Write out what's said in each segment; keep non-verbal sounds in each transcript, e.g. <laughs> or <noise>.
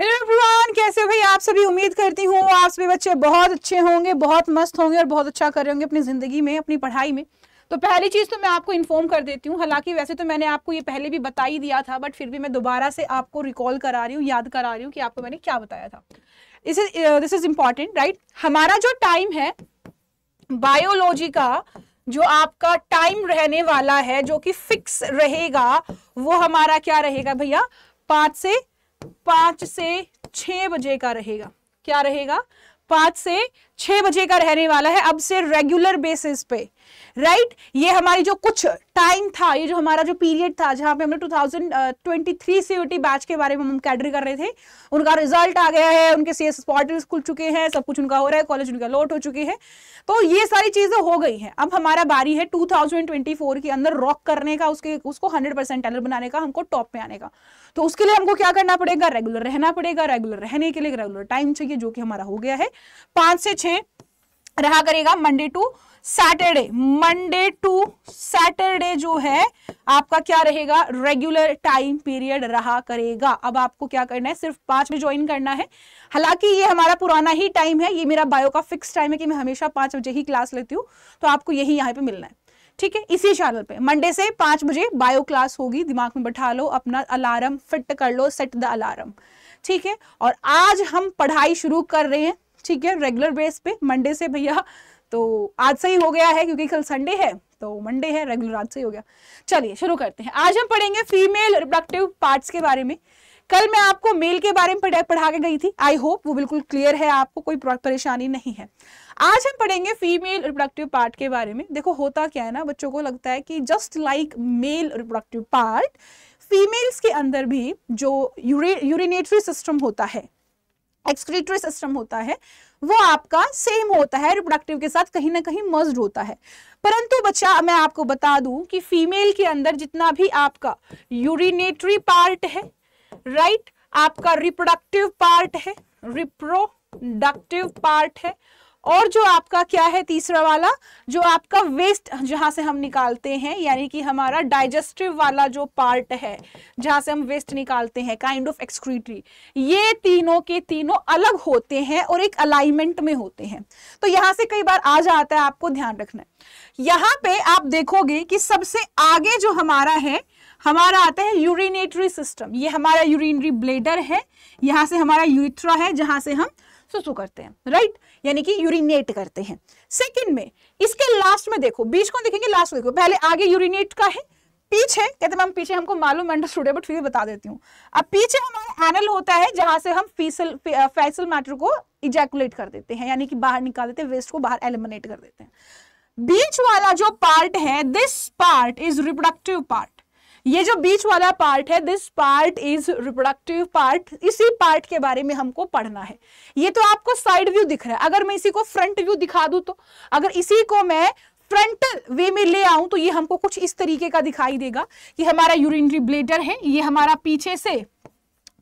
Hello everyone कैसे हो भाई आप सभी उम्मीद करती हूँ आप सभी बच्चे बहुत अच्छे होंगे बहुत मस्त होंगे और बहुत अच्छा कर रहे होंगे अपनी ज़िंदगी में अपनी पढ़ाई में तो पहली चीज़ तो मैं आपको इन्फॉर्म कर देती हूँ हालांकि वैसे तो मैंने आपको ये पहले भी बता ही दिया था बट फिर भी मैं दोबारा से आपको रिकॉल करा रही हूँ याद करा रही हूँ कि आपको मैंने क्या बताया था इस दिस इज़ इम्पॉर्टेंट राइट हमारा जो टाइम है बायोलॉजी का जो आपका टाइम रहने वाला है जो कि फिक्स रहेगा वो हमारा क्या रहेगा भैया पांच से पांच से छह बजे का रहेगा क्या रहेगा पांच से छह बजे का रहने वाला है अब से रेगुलर बेसिस पे राइट ये हमारी जो कुछ टाइम था ये जो हमारा जो पीरियड था जहां पे हमने 2023 सीयूटी बैच के बारे में हम कैडरी कर रहे थे उनका रिजल्ट आ गया है उनके सीएस एस खुल चुके हैं सब कुछ उनका हो रहा है कॉलेज उनका लोट हो चुके हैं तो ये सारी चीज़ें हो गई है अब हमारा बारी है टू के अंदर रॉक करने का उसके उसको हंड्रेड परसेंट बनाने का हमको टॉप पे आने का तो उसके लिए हमको क्या करना पड़ेगा रेगुलर रहना पड़ेगा रेगुलर रहने के लिए रेगुलर टाइम चाहिए जो कि हमारा हो गया है पांच से छह रहा करेगा Monday to Saturday Monday to Saturday जो है आपका क्या रहेगा रेगुलर टाइम पीरियड रहा करेगा अब आपको क्या करना है सिर्फ पांच में ज्वाइन करना है हालांकि ये हमारा पुराना ही टाइम है ये मेरा बायो का फिक्स टाइम है कि मैं हमेशा पांच बजे ही क्लास लेती हूँ तो आपको यही यहाँ पे मिलना है ठीक है इसी चैनल पे मंडे से पांच बजे बायो क्लास होगी दिमाग में बैठा लो अपना अलार्म फिट कर लो सेट द अलार्म ठीक है और आज हम पढ़ाई शुरू कर रहे हैं ठीक है रेगुलर बेस पे मंडे से भैया तो आज से ही हो गया है क्योंकि कल संडे है तो मंडे है रेगुलर आज से ही हो गया चलिए शुरू करते हैं आज हम पढ़ेंगे फीमेल रिप्रोडक्टिव पार्ट के बारे में कल मैं आपको मेल के बारे में पढ़ा के गई थी आई होप वो बिल्कुल क्लियर है आपको कोई परेशानी नहीं है आज हम पढ़ेंगे फीमेल रिप्रोडक्टिव पार्ट के बारे में देखो होता क्या है ना बच्चों को लगता है कि just like male reproductive part females के अंदर भी जो यूरिनेटरी सिस्टम होता है एक्सक्रीटरी सिस्टम होता है वो आपका सेम होता है रिप्रोडक्टिव के साथ कहीं ना कहीं मर्ज होता है परंतु बच्चा मैं आपको बता दूं कि फीमेल के अंदर जितना भी आपका यूरिनेटरी पार्ट है राइट आपका रिप्रोडक्टिव पार्ट है रिप्रोडक्टिव पार्ट है और जो आपका क्या है तीसरा वाला जो आपका वेस्ट जहां से हम निकालते हैं यानी कि हमारा डाइजेस्टिव वाला जो पार्ट है जहां से हम वेस्ट निकालते हैं काइंड ऑफ एक्सक्रीटरी ये तीनों के तीनों अलग होते हैं और एक अलाइनमेंट में होते हैं तो यहाँ से कई बार आ जाता है आपको ध्यान रखना है यहाँ पे आप देखोगे कि सबसे आगे जो हमारा है हमारा आता है यूरिनेटरी सिस्टम ये हमारा यूरिनरी ब्लेडर है यहाँ से हमारा यूथ्रा है जहां से हम सुसु करते हैं राइट यानी कि यूरिनेट करते हैं सेकंड में इसके लास्ट में देखो बीच को देखेंगे लास्ट को देखो पहले आगे यूरिनेट का है पीछे कहते हैं मैम पीछे हमको मालूम अंडरस्टूड है बट फिर बता देती हूँ अब पीछे हमारा एनल होता है जहां से हम फीसल फैसल मैटर को इजैकुलेट कर देते हैं यानी कि बाहर निकाल देते हैं वेस्ट को बाहर एलिमिनेट कर देते हैं बीच वाला जो पार्ट है this part is reproductive part ये जो बीच वाला पार्ट है this part is reproductive part इसी पार्ट के बारे में हमको पढ़ना है ये तो आपको साइड व्यू दिख रहा है अगर मैं इसी को फ्रंट व्यू दिखा दू तो अगर इसी को मैं फ्रंट वे में ले आऊं तो ये हमको कुछ इस तरीके का दिखाई देगा कि हमारा यूरिनरी ब्लेडर है ये हमारा पीछे से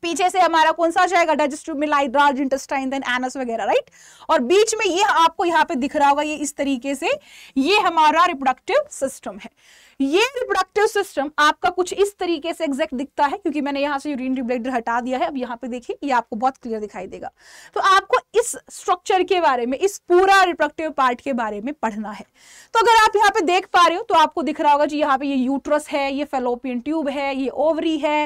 पीछे से हमारा कौन सा जाएगा डाइजेस्टिव में light large intestine then anus वगैरह राइट और बीच में ये आपको यहाँ पे दिख रहा होगा ये इस तरीके से ये हमारा रिप्रोडक्टिव सिस्टम है ये रिप्रोडक्टिव सिस्टम आपका कुछ इस तरीके से एग्जैक्ट दिखता है क्योंकि मैंने यहां से यूरिन रिब्लेक्टर हटा दिया है अब यहां पे देखिए ये आपको बहुत क्लियर दिखाई देगा तो आपको इस स्ट्रक्चर के बारे में इस पूरा रिप्रोडक्टिव पार्ट के बारे में पढ़ना है तो अगर आप यहाँ पे देख पा रहे हो तो आपको दिख रहा होगा जी यहाँ पे ये यूट्रस है ये फेलोपियन ट्यूब है ये ओवरी है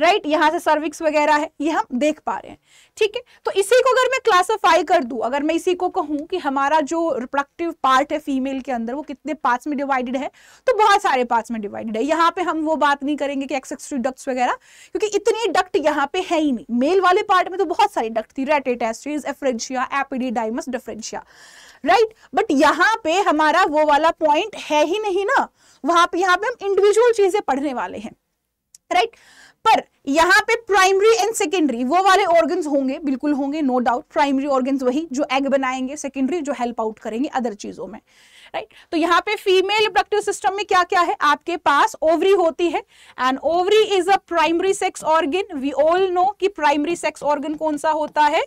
राइट यहाँ से सर्विक्स वगैरह है ये हम देख पा रहे हैं ठीक है तो इसी को अगर मैं क्लासिफाई कर दू अगर मैं इसी को कहूँ कि हमारा जो रिप्रोडक्टिव पार्ट है फीमेल के अंदर वो कितने पार्ट्स में डिवाइडेड है तो बहुत सारे पार्ट्स में डिवाइडेड है यहाँ पे हम वो बात नहीं करेंगे कि एक्सेक्सरी डक्ट्स वगैरह क्योंकि इतनी डक्ट यहाँ पे है ही नहीं मेल वाले पार्ट में तो बहुत सारी डक्ट थी rete testis efferentia epididymis deferentia right but यहाँ पे हमारा वो वाला पॉइंट है ही नहीं ना वहां पर यहाँ पे हम इंडिविजुअल चीजें पढ़ने वाले हैं राइट right? पर यहाँ पे प्राइमरी एंड सेकेंडरी वो वाले ऑर्गन होंगे बिल्कुल होंगे नो डाउट प्राइमरी ऑर्गन वही जो एग बनाएंगे सेकेंडरी जो हेल्प आउट करेंगे अदर चीजों में राइट right? तो यहाँ पे फीमेल प्रोडक्टिव सिस्टम में क्या क्या है आपके पास ओवरी होती है and ovary is a primary sex organ we all know कि प्राइमरी सेक्स ऑर्गन कौन सा होता है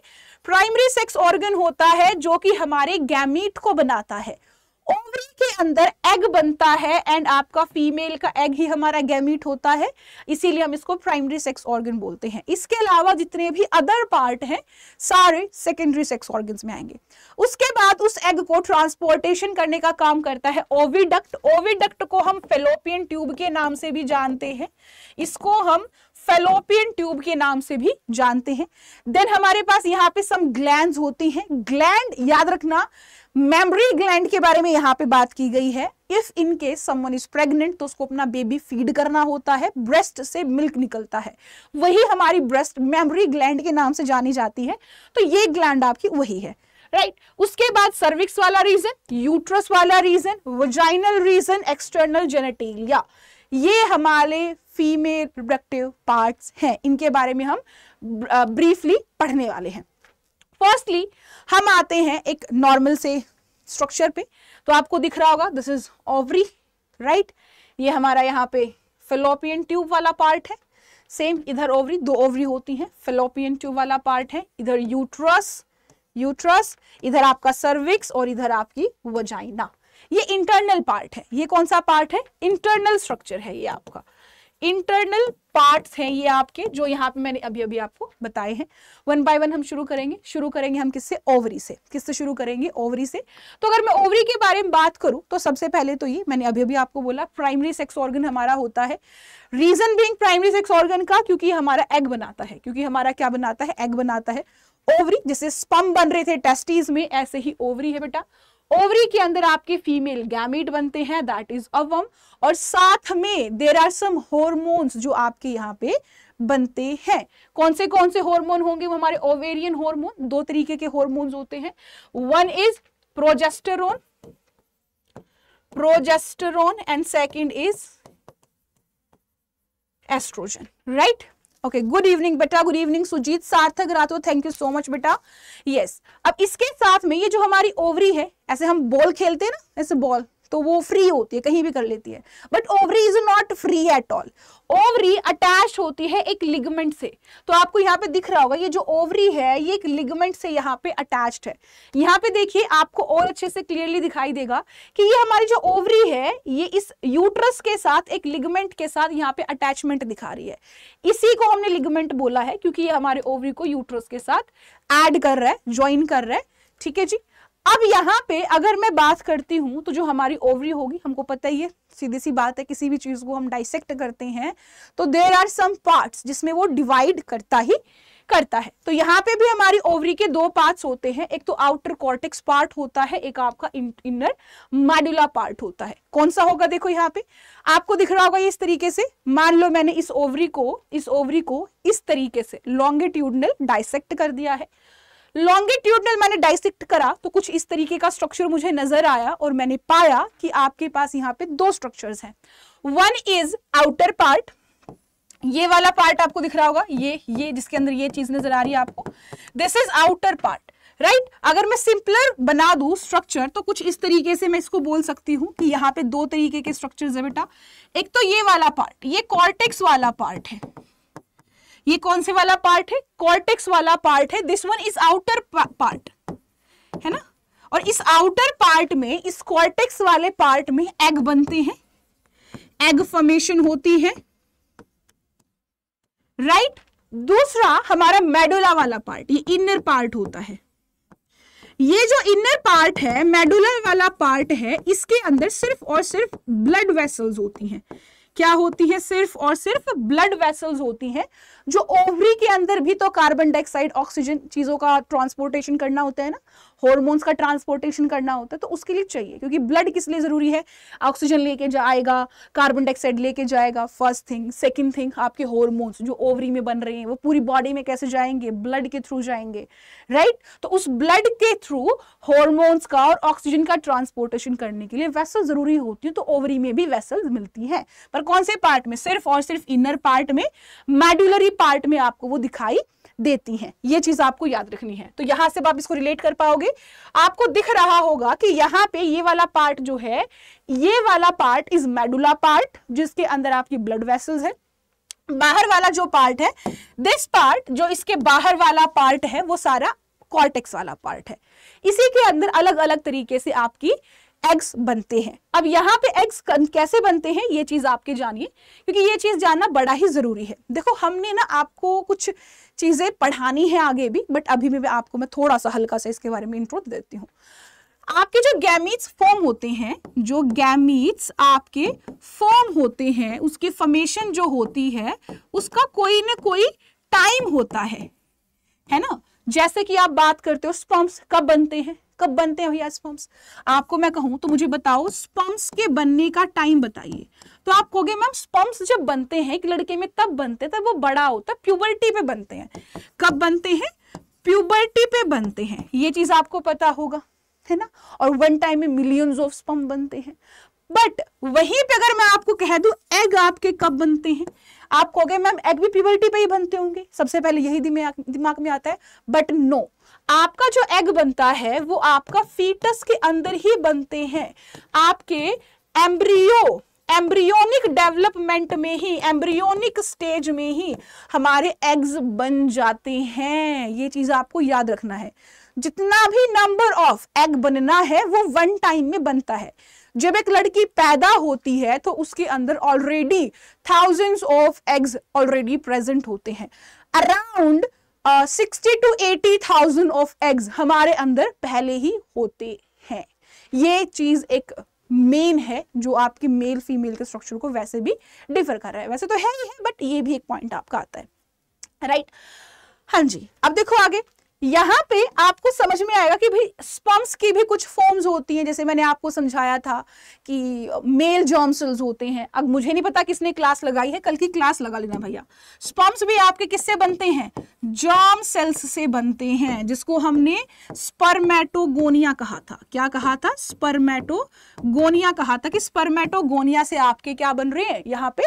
प्राइमरी सेक्स ऑर्गन होता है जो कि हमारे गैमीट को बनाता है ओवरी के अंदर एग बनता है एंड आपका फीमेल का एग ही हमारा गैमिट होता है इसीलिए हम इसको प्राइमरी सेक्स ऑर्गन बोलते हैं इसके अलावा जितने भी अदर पार्ट हैं सारे सेकेंडरी सेक्स ऑर्गन्स में आएंगे उसके बाद उस एग को ट्रांसपोर्टेशन करने का काम करता है ओविडक्ट ओविडक्ट को हम फेलोपियन ट्यूब के नाम से भी जानते हैं इसको हम फेलोपियन ट्यूब के नाम से भी जानते हैं देन हमारे पास यहाँ पे सम ग्लैंड होती हैं ग्लैंड याद रखना मेमरी ग्लैंड के बारे में यहाँ पे बात की गई है if in case someone is pregnant तो उसको अपना बेबी फीड करना होता है ब्रेस्ट से मिल्क निकलता है वही हमारी ब्रेस्ट मेमरी ग्लैंड के नाम से जानी जाती है तो ये ग्लैंड आपकी वही है राइट right. उसके बाद सर्विक्स वाला रीजन यूट्रस वाला region vaginal region external genitalia ये हमारे फीमेल रिप्रोडक्टिव पार्ट्स हैं इनके बारे में हम ब्रीफली पढ़ने वाले हैं फर्स्टली हम आते हैं एक नॉर्मल से स्ट्रक्चर पे तो आपको दिख रहा होगा दिस इज ओवरी राइट ये हमारा यहाँ पे फिलोपियन ट्यूब वाला पार्ट है सेम इधर ओवरी दो ओवरी होती हैं फिलोपियन ट्यूब वाला पार्ट है इधर यूट्रस यूट्रस इधर आपका सर्विक्स और इधर आपकी वजाइना ये इंटरनल पार्ट है ये कौन सा पार्ट है इंटरनल स्ट्रक्चर है ये आपका इंटरनल पार्ट्स हैं ये आपके जो यहाँ पे मैंने अभी अभी आपको बताए हैं वन बाय वन हम शुरू करेंगे शुरू करेंगे हम किससे ओवरी से किससे शुरू करेंगे ओवरी से तो अगर मैं ओवरी के बारे में बात करूं तो सबसे पहले तो ये मैंने अभी अभी आपको बोला प्राइमरी सेक्स ऑर्गन हमारा होता है reason being primary sex organ का क्योंकि हमारा एग बनाता है क्योंकि हमारा क्या बनाता है एग बनाता है ओवरी जैसे स्पम बन रहे थे टेस्टीज में ऐसे ही ओवरी है बेटा ओवरी के अंदर आपके फीमेल गैमेट बनते हैं दैट इज अवम और साथ में देर आर सम हॉर्मोन्स जो आपके यहाँ पे बनते हैं कौन से कौन से हॉर्मोन होंगे वो हमारे ओवेरियन हॉर्मोन दो तरीके के हॉर्मोन्स होते हैं one is progesterone progesterone and second is oestrogen right okay good evening बेटा गुड इवनिंग सुजीत सार्थक रात हो थैंक यू सो मच बेटा यस अब इसके साथ में ये जो हमारी ओवरी है ऐसे हम बॉल खेलते हैं ना ऐसे बॉल तो वो फ्री होती है कहीं भी कर लेती है but ovary is not free at all ovary attach होती है एक लिगमेंट से तो आपको यहाँ पे दिख रहा होगा ये जो ओवरी है ये एक लिगमेंट से यहाँ पे अटैच्ड है यहाँ पे देखिए आपको और अच्छे से क्लियरली दिखाई देगा कि ये हमारी जो ओवरी है ये इस यूट्रस के साथ एक लिगमेंट के साथ यहाँ पे अटैचमेंट दिखा रही है इसी को हमने लिगमेंट बोला है क्योंकि ये हमारे ओवरी को यूट्रस के साथ एड कर रहा है ज्वाइन कर रहा है ठीक है जी अब यहाँ पे अगर मैं बात करती हूँ तो जो हमारी ओवरी होगी हमको पता ही है सीधी सी बात है किसी भी चीज को हम डाइसेक्ट करते हैं तो देर आर सम पार्ट जिसमें वो डिवाइड करता ही करता है तो यहाँ पे भी हमारी ओवरी के दो पार्ट्स होते हैं एक तो आउटर कॉर्टेक्स पार्ट होता है एक आपका इनर मैडुला पार्ट होता है कौन सा होगा देखो यहाँ पे आपको दिख रहा होगा ये इस तरीके से मान लो मैंने इस ओवरी को इस ओवरी को इस तरीके से लॉन्गिट्यूडनल डाइसेक्ट कर दिया है लॉन्गिट्यूडनल मैंने डाइसेक्ट करा तो कुछ इस तरीके का स्ट्रक्चर मुझे नजर आया और मैंने पाया कि आपके पास यहाँ पे दो स्ट्रक्चर हैं वन इज आउटर पार्ट ये वाला पार्ट आपको दिख रहा होगा ये ये जिसके अंदर ये चीज नजर आ रही है आपको this is outer part right अगर मैं सिंपलर बना दू स्ट्रक्चर तो कुछ इस तरीके से मैं इसको बोल सकती हूँ कि यहाँ पे दो तरीके के स्ट्रक्चर है बेटा एक तो ये वाला पार्ट ये कॉर्टेक्स वाला पार्ट है ये कौन से वाला पार्ट है कॉर्टेक्स वाला पार्ट है this one is outer part है ना और इस आउटर पार्ट में इस कॉर्टेक्स वाले पार्ट में एग बनते हैं एग फॉर्मेशन होती है राइट right? दूसरा हमारा मेडुला वाला पार्ट ये इनर पार्ट होता है ये जो इनर पार्ट है मेडुलर वाला पार्ट है इसके अंदर सिर्फ और सिर्फ ब्लड वेसल्स होती हैं क्या होती है सिर्फ और सिर्फ ब्लड वेसल्स होती हैं जो ओवरी के अंदर भी तो कार्बन डाइऑक्साइड ऑक्सीजन चीजों का ट्रांसपोर्टेशन करना होता है ना हॉर्मोन्स का ट्रांसपोर्टेशन करना होता है तो उसके लिए चाहिए क्योंकि ब्लड किस लिए ज़रूरी है ऑक्सीजन लेके जाएगा कार्बन डाइऑक्साइड लेके जाएगा फर्स्ट थिंग सेकेंड थिंग आपके हॉर्मोन्स जो ओवरी में बन रहे हैं वो पूरी बॉडी में कैसे जाएंगे ब्लड के थ्रू जाएंगे राइट तो उस ब्लड के थ्रू हॉर्मोन्स का और ऑक्सीजन का ट्रांसपोर्टेशन करने के लिए वैसल ज़रूरी होती है तो ओवरी में भी वैसल मिलती है पर कौन से पार्ट में सिर्फ और सिर्फ इनर पार्ट में मेडुलरी पार्ट में आपको वो दिखाई देती हैं ये चीज आपको याद रखनी है तो यहां से आप इसको रिलेट कर पाओगे आपको दिख रहा होगा कि यहाँ पे ये वाला पार्ट जो है ये वाला पार्ट इज मेडुला पार्ट जिसके अंदर आपकी ब्लड वेसल्स है बाहर वाला जो पार्ट है दिस पार्ट जो इसके बाहर वाला पार्ट है वो सारा कॉर्टेक्स वाला पार्ट है इसी के अंदर अलग अलग तरीके से आपकी एग्स बनते हैं अब यहाँ पे एग्स कैसे बनते हैं ये चीज आपके जानिए क्योंकि ये चीज जानना बड़ा ही जरूरी है देखो हमने ना आपको कुछ चीज़ें पढ़ानी है आगे भी बट अभी भी आपको मैं थोड़ा सा हल्का सा इसके बारे में इंट्रो देती हूँ आपके जो गैमीट्स फॉर्म होते हैं जो गैमीट्स आपके फॉर्म होते हैं उसकी फॉर्मेशन जो होती है उसका कोई ना कोई टाइम होता है है ना जैसे कि आप बात करते हो स्पम्स कब बनते हैं कब बनते हैं भैया स्पम्स आपको मैं कहूं तो मुझे बताओ स्पम्स के बनने का टाइम बताइए तो आप कहोगे मैम स्पम्स जब बनते हैं एक लड़के में तब बनते हैं तब वो बड़ा होता है प्यूबर्टी पे बनते हैं कब बनते हैं प्यूबर्टी पे बनते हैं ये चीज आपको पता होगा है ना और वन टाइम में मिलियंस ऑफ स्पम बनते हैं बट वहीं पे अगर मैं आपको कह दूं एग आपके कब बनते हैं आप कहोगे मैम एग भी प्यूबर्टी पे ही बनते होंगे सबसे पहले यही दिमाग दिमाग में आता है बट नो आपका जो एग बनता है वो आपका फीटस के अंदर ही बनते हैं आपके एम्ब्रियो एम्ब्रियोनिक डेवलपमेंट में ही एम्ब्रियोनिक स्टेज में ही हमारे एग्स बन जाते हैं ये चीज आपको याद रखना है जितना भी नंबर ऑफ एग बनना है वो वन टाइम में बनता है जब एक लड़की पैदा होती है तो उसके अंदर already thousands of eggs already present होते हैं around sixty to eighty thousand of eggs हमारे अंदर पहले ही होते हैं ये चीज एक मेन है जो आपके मेल फीमेल के स्ट्रक्चर को वैसे भी डिफर कर रहा है वैसे तो है ही है बट ये भी एक पॉइंट आपका आता है राइट right? हाँ जी अब देखो आगे यहाँ पे आपको समझ में आएगा कि भाई स्पम्स की भी कुछ फॉर्म्स होती हैं जैसे मैंने आपको समझाया था कि मेल जॉर्म सेल्स होते हैं अब मुझे नहीं पता किसने क्लास लगाई है कल की क्लास लगा लेना भैया स्पम्स भी आपके किससे बनते हैं जॉम सेल्स से बनते हैं जिसको हमने स्पर्मेटोगोनिया कहा था क्या कहा था स्पर्मेटोगोनिया कहा था कि स्पर्मेटोगोनिया से आपके क्या बन रहे हैं यहाँ पे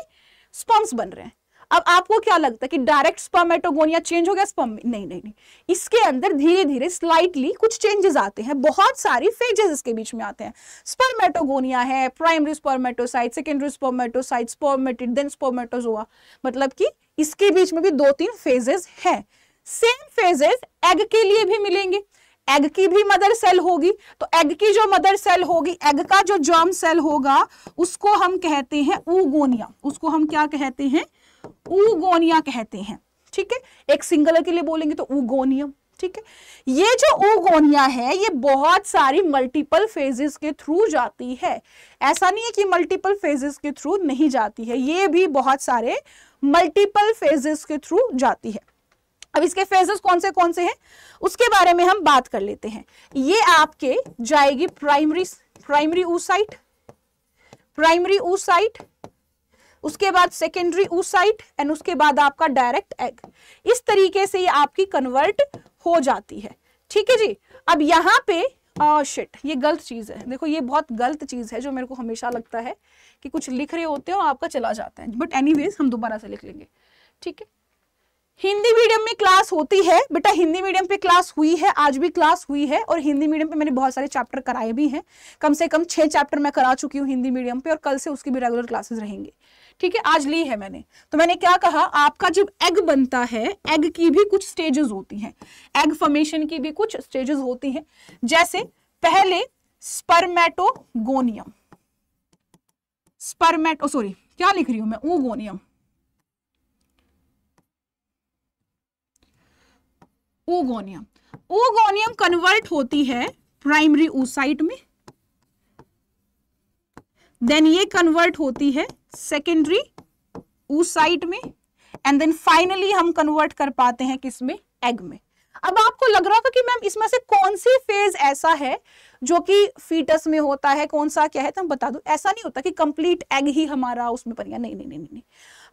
स्पम्स बन रहे हैं अब आपको क्या लगता है कि डायरेक्ट स्पर्मेटोगोनिया चेंज हो गया स्पर्म नहीं नहीं नहीं इसके अंदर धीरे धीरे स्लाइटली कुछ चेंजेस आते हैं बहुत सारी फेजेस इसके बीच में आते हैं स्पर्मेटोगोनिया है primary spermatocyte secondary spermatocyte spermatid then spermatozoa मतलब कि इसके बीच में भी दो तीन फेजेस है सेम फेजेस एग के लिए भी मिलेंगे एग की भी मदर सेल होगी तो एग की जो मदर सेल होगी एग का जो जर्म सेल होगा उसको हम कहते हैं उगोनिया उसको हम क्या कहते हैं उगोनिया कहते हैं ठीक है एक सिंगलर के लिए बोलेंगे तो उगोनियम ठीक है ये जो ओगोनिया है ये बहुत सारी मल्टीपल फेजेस के थ्रू जाती है ऐसा नहीं है कि मल्टीपल फेजेस के थ्रू नहीं जाती है ये भी बहुत सारे मल्टीपल फेजेस के थ्रू जाती है अब इसके फेजेस कौन से कौन से हैं उसके बारे में हम बात कर लेते हैं ये आपके जाएगी primary primary oocyte primary oocyte उसके बाद सेकेंडरी ऊसाइट एंड उसके बाद आपका डायरेक्ट एग इस तरीके से ये आपकी कन्वर्ट हो जाती है ठीक है जी अब यहाँ पे शिट ये गलत चीज़ है देखो ये बहुत गलत चीज़ है जो मेरे को हमेशा लगता है कि कुछ लिख रहे होते हो आपका चला जाता है बट एनी हम दोबारा से लिख लेंगे ठीक है हिंदी मीडियम में क्लास होती है बेटा हिंदी मीडियम पे क्लास हुई है आज भी क्लास हुई है और हिंदी मीडियम पे मैंने बहुत सारे चैप्टर कराए भी हैं कम से कम छह चैप्टर मैं करा चुकी हूँ हिंदी मीडियम पे और कल से उसकी भी रेगुलर क्लासेस रहेंगे ठीक है आज ली है मैंने तो मैंने क्या कहा आपका जब एग बनता है एग की भी कुछ स्टेजेस होती हैं एग फॉर्मेशन की भी कुछ स्टेजेस होती हैं जैसे पहले स्पर्मेटोगोनियम स्पर्मेटो सॉरी क्या लिख रही हूं मैं ओगोनियम ऊगोनियम ओगोनियम कन्वर्ट होती है प्राइमरी ओसाइट में देन ये कन्वर्ट होती है सेकेंडरी उस साइट में एंड देन फाइनली हम कन्वर्ट कर पाते हैं किसमें एग में अब आपको लग रहा होगा कि मैम इसमें से कौन सी फेज ऐसा है जो कि फीटस में होता है कौन सा क्या है तो हम बता दू ऐसा नहीं होता कि कंप्लीट एग ही हमारा उसमें बन गया नहीं नहीं नहीं नहीं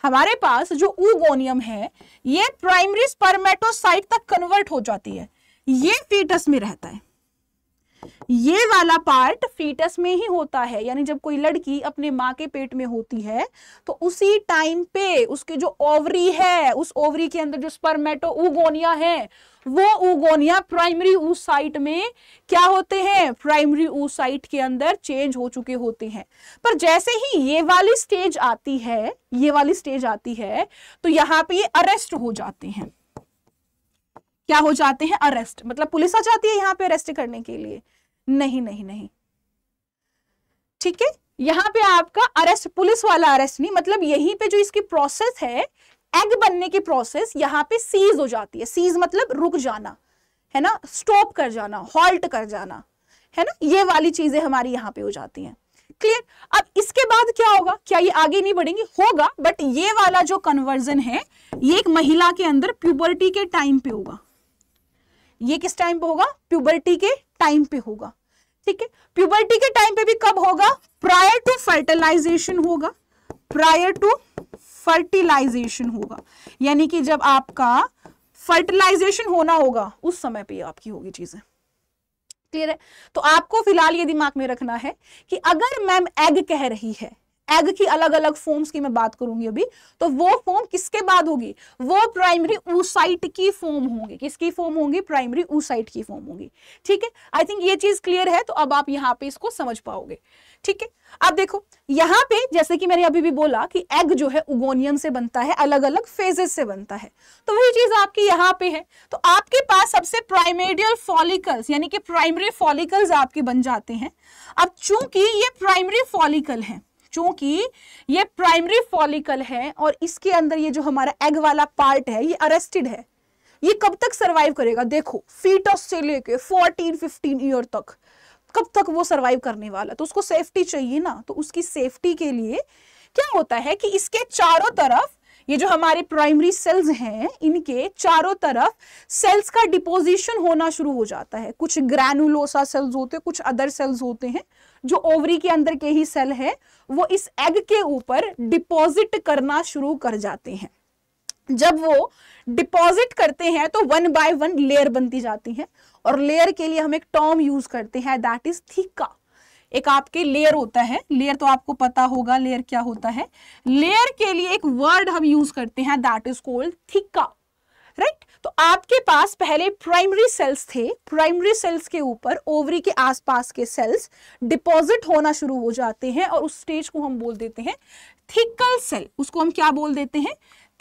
हमारे पास जो ऊगोनियम है ये प्राइमरी स्पर्मेटोसाइट तक कन्वर्ट हो जाती है ये फीटस में रहता है ये वाला पार्ट फीटस में ही होता है यानी जब कोई लड़की अपने माँ के पेट में होती है तो उसी टाइम पे उसके जो ओवरी है उस ओवरी के अंदर जो स्पर्मेटो उगोनिया है वो उगोनिया प्राइमरी साइट में क्या होते हैं प्राइमरी ऊसाइट के अंदर चेंज हो चुके होते हैं पर जैसे ही ये वाली स्टेज आती है ये वाली स्टेज आती है तो यहाँ पे ये अरेस्ट हो जाते हैं क्या हो जाते हैं अरेस्ट मतलब पुलिस आ जाती है यहाँ पे अरेस्ट करने के लिए नहीं नहीं नहीं ठीक है यहां पे आपका अरेस्ट पुलिस वाला अरेस्ट नहीं मतलब यही पे जो इसकी प्रोसेस है एग बनने की प्रोसेस यहां पे सीज हो जाती है सीज मतलब रुक जाना है ना स्टॉप कर जाना हॉल्ट कर जाना है ना ये वाली चीजें हमारी यहां पे हो जाती हैं क्लियर अब इसके बाद क्या होगा क्या ये आगे नहीं बढ़ेंगे होगा बट ये वाला जो कन्वर्जन है ये एक महिला के अंदर प्यूबर्टी के टाइम पे होगा ये किस टाइम पे होगा प्यूबर्टी के टाइम पे होगा ठीक है प्यूबर्टी के टाइम पे भी कब होगा प्रायर टू फर्टिलाइजेशन होगा प्रायर टू फर्टिलाइजेशन होगा यानी कि जब आपका फर्टिलाइजेशन होना होगा उस समय पे आपकी होगी चीजें क्लियर है तो आपको फिलहाल ये दिमाग में रखना है कि अगर मैम एग कह रही है एग की अलग अलग फॉर्म्स की मैं बात करूंगी अभी तो वो फॉर्म किसके बाद होगी वो प्राइमरी ऊसाइट की फॉर्म होंगी किसकी फॉर्म होंगी प्राइमरी ऊसाइट की फॉर्म होंगी ठीक है आई थिंक ये चीज क्लियर है तो अब आप यहाँ पे इसको समझ पाओगे ठीक है अब देखो यहाँ पे जैसे कि मैंने अभी भी बोला कि एग जो है उगोनियम से बनता है अलग अलग फेजेस से बनता है तो वही चीज आपकी यहाँ पे है तो आपके पास सबसे प्राइमेडियल फॉलिकल्स यानी कि प्राइमरी फॉलिकल्स आपके बन जाते हैं अब चूंकि ये प्राइमरी फॉलिकल है चूंकि ये प्राइमरी फॉलिकल है और इसके अंदर ये जो हमारा एग वाला पार्ट है ये अरेस्टेड है ये कब तक सरवाइव करेगा देखो फीटस से लेके 14 15 ईयर तक कब तक वो सरवाइव करने वाला तो उसको सेफ्टी चाहिए ना तो उसकी सेफ्टी के लिए क्या होता है कि इसके चारों तरफ ये जो हमारे प्राइमरी सेल्स हैं इनके चारों तरफ सेल्स का डिपोजिशन होना शुरू हो जाता है कुछ ग्रैनुलोसा सेल्स होते हैं कुछ अदर सेल्स होते हैं जो ओवरी के अंदर के ही सेल है वो इस एग के ऊपर डिपॉजिट करना शुरू कर जाते हैं जब वो डिपॉजिट करते हैं तो वन बाय वन लेयर बनती जाती है और लेयर के लिए हम एक टर्म यूज करते हैं दैट इज थीका एक आपके लेयर होता है लेयर तो आपको पता होगा लेयर क्या होता है लेयर के लिए एक वर्ड हम यूज करते हैं that is called theca right तो आपके पास पहले प्राइमरी सेल्स थे प्राइमरी सेल्स के ऊपर ओवरी के आसपास के सेल्स डिपॉजिट होना शुरू हो जाते हैं और उस स्टेज को हम बोल देते हैं थिकल सेल उसको हम क्या बोल देते हैं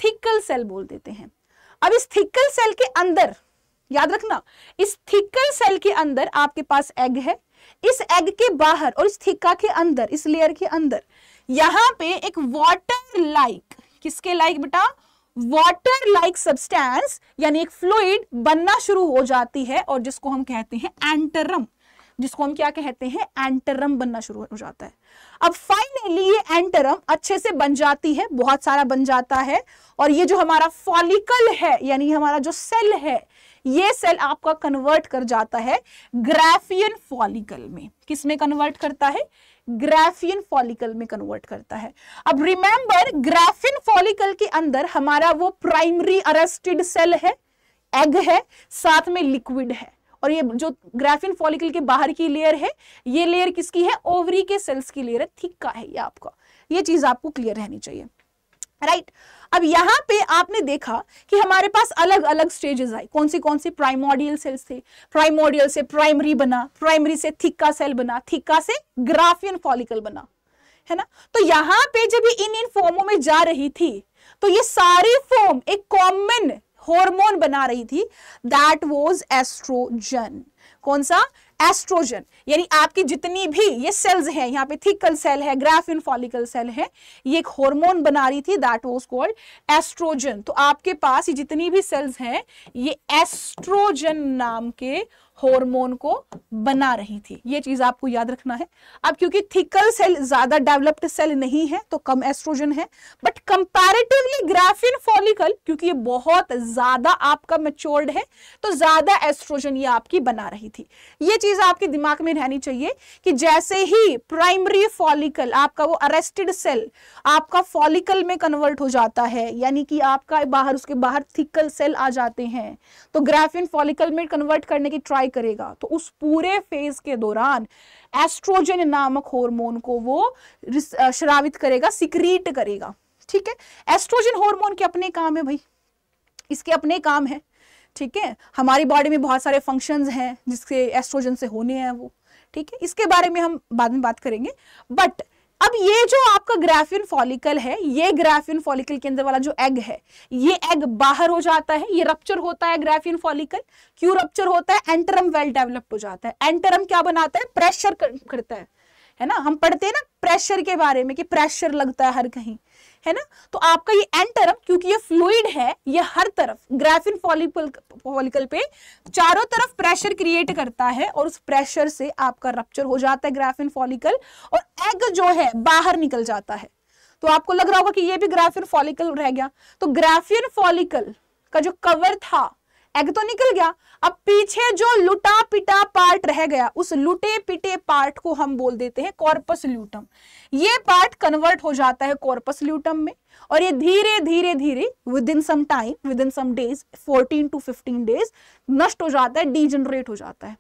थिकल सेल बोल देते हैं अब इस थिकल सेल के अंदर याद रखना इस थिकल सेल के अंदर आपके पास एग है इस एग के बाहर और इस थिक्का के अंदर इस लेयर के अंदर यहाँ पे एक वाटर लाइक -like, किसके लाइक like बेटा वाटर लाइक सब्सटेंस यानी एक फ्लूड बनना शुरू हो जाती है और जिसको हम कहते हैं एंटरम जिसको हम क्या कहते हैं एंटरम बनना शुरू हो जाता है अब फाइनली ये एंटरम अच्छे से बन जाती है बहुत सारा बन जाता है और ये जो हमारा फॉलिकल है यानी हमारा जो सेल है ये सेल आपका कन्वर्ट कर जाता है ग्राफियन फॉलिकल में किसमें कन्वर्ट करता है ग्राफियन फॉलिकल में कन्वर्ट करता है अब रिमेंबर ग्राफियन फॉलिकल के अंदर हमारा वो प्राइमरी अरेस्टेड सेल है एग है साथ में लिक्विड है और ये जो ग्राफिन फॉलिकल के बाहर की लेयर है ये लेयर किसकी है ओवरी के सेल्स की लेयर है थिक्का है ये आपका ये चीज आपको क्लियर रहनी चाहिए राइट right? अब यहाँ पे आपने देखा कि हमारे पास अलग अलग स्टेजेस आई कौन सी कौन सी प्राइमोडियल सेल्स थे प्राइमोडियल से प्राइमरी बना प्राइमरी से थिक्का सेल बना थिक्का से ग्राफियन फॉलिकल बना है ना तो यहाँ पे जब ये इन इन फॉर्मों में जा रही थी तो ये सारी फॉर्म एक कॉमन हार्मोन बना रही थी दैट वॉज एस्ट्रोजन कौन सा एस्ट्रोजन यानी आपकी जितनी भी ये सेल्स हैं यहाँ पे थिकल सेल है ग्राफिन फॉलिकल सेल है ये एक हार्मोन बना रही थी दैट वाज कॉल्ड एस्ट्रोजन तो आपके पास ये जितनी भी सेल्स हैं ये एस्ट्रोजन नाम के हॉर्मोन को बना रही थी ये चीज आपको याद रखना है अब क्योंकि थिकल सेल ज्यादा डेवलप्ड सेल नहीं है तो कम एस्ट्रोजन है बट कंपैरेटिवली ग्राफिन फॉलिकल क्योंकि ये बहुत ज्यादा आपका मेच्योर्ड है तो ज्यादा एस्ट्रोजन ये आपकी बना रही थी ये चीज आपके दिमाग में रहनी चाहिए कि जैसे ही प्राइमरी फॉलिकल आपका वो अरेस्टेड सेल आपका फॉलिकल में कन्वर्ट हो जाता है यानी कि आपका बाहर उसके बाहर थिकल सेल आ जाते हैं तो ग्राफिन फॉलिकल में कन्वर्ट करने की ट्राई सप्लाई करेगा तो उस पूरे फेज के दौरान एस्ट्रोजन नामक हार्मोन को वो श्रावित करेगा सिक्रीट करेगा ठीक है एस्ट्रोजन हार्मोन के अपने काम है भाई इसके अपने काम है ठीक है हमारी बॉडी में बहुत सारे फंक्शंस हैं जिसके एस्ट्रोजन से होने हैं वो ठीक है इसके बारे में हम बाद में बात करेंगे बट अब ये जो आपका ग्राफिन फॉलिकल है ये ग्राफिन फॉलिकल के अंदर वाला जो एग है ये एग बाहर हो जाता है ये रप्चर होता है ग्राफिन फॉलिकल क्यों रप्चर होता है एंटरम वेल डेवलप्ड हो जाता है एंटरम क्या बनाता है प्रेशर करता है है ना हम पढ़ते हैं ना प्रेशर के बारे में कि प्रेशर लगता है हर कहीं है ना तो आपका ये एन तरफ क्योंकि ये फ्लूड है ये हर तरफ ग्राफिन फॉलिकल फॉलिकल पे चारों तरफ प्रेशर क्रिएट करता है और उस प्रेशर से आपका रप्चर हो जाता है ग्राफिन फॉलिकल और एग जो है बाहर निकल जाता है तो आपको लग रहा होगा कि ये भी ग्राफिन फॉलिकल रह गया तो ग्राफिन फॉलिकल का जो कवर था एग तो निकल गया अब पीछे जो लुटा पिटा पार्ट रह गया उस लुटे पिटे पार्ट को हम बोल देते हैं कॉर्पस ल्यूटम ये पार्ट कन्वर्ट हो जाता है कॉर्पस ल्यूटम में और ये धीरे धीरे धीरे within some time within some days 14 to 15 days नष्ट हो जाता है डीजनरेट हो जाता है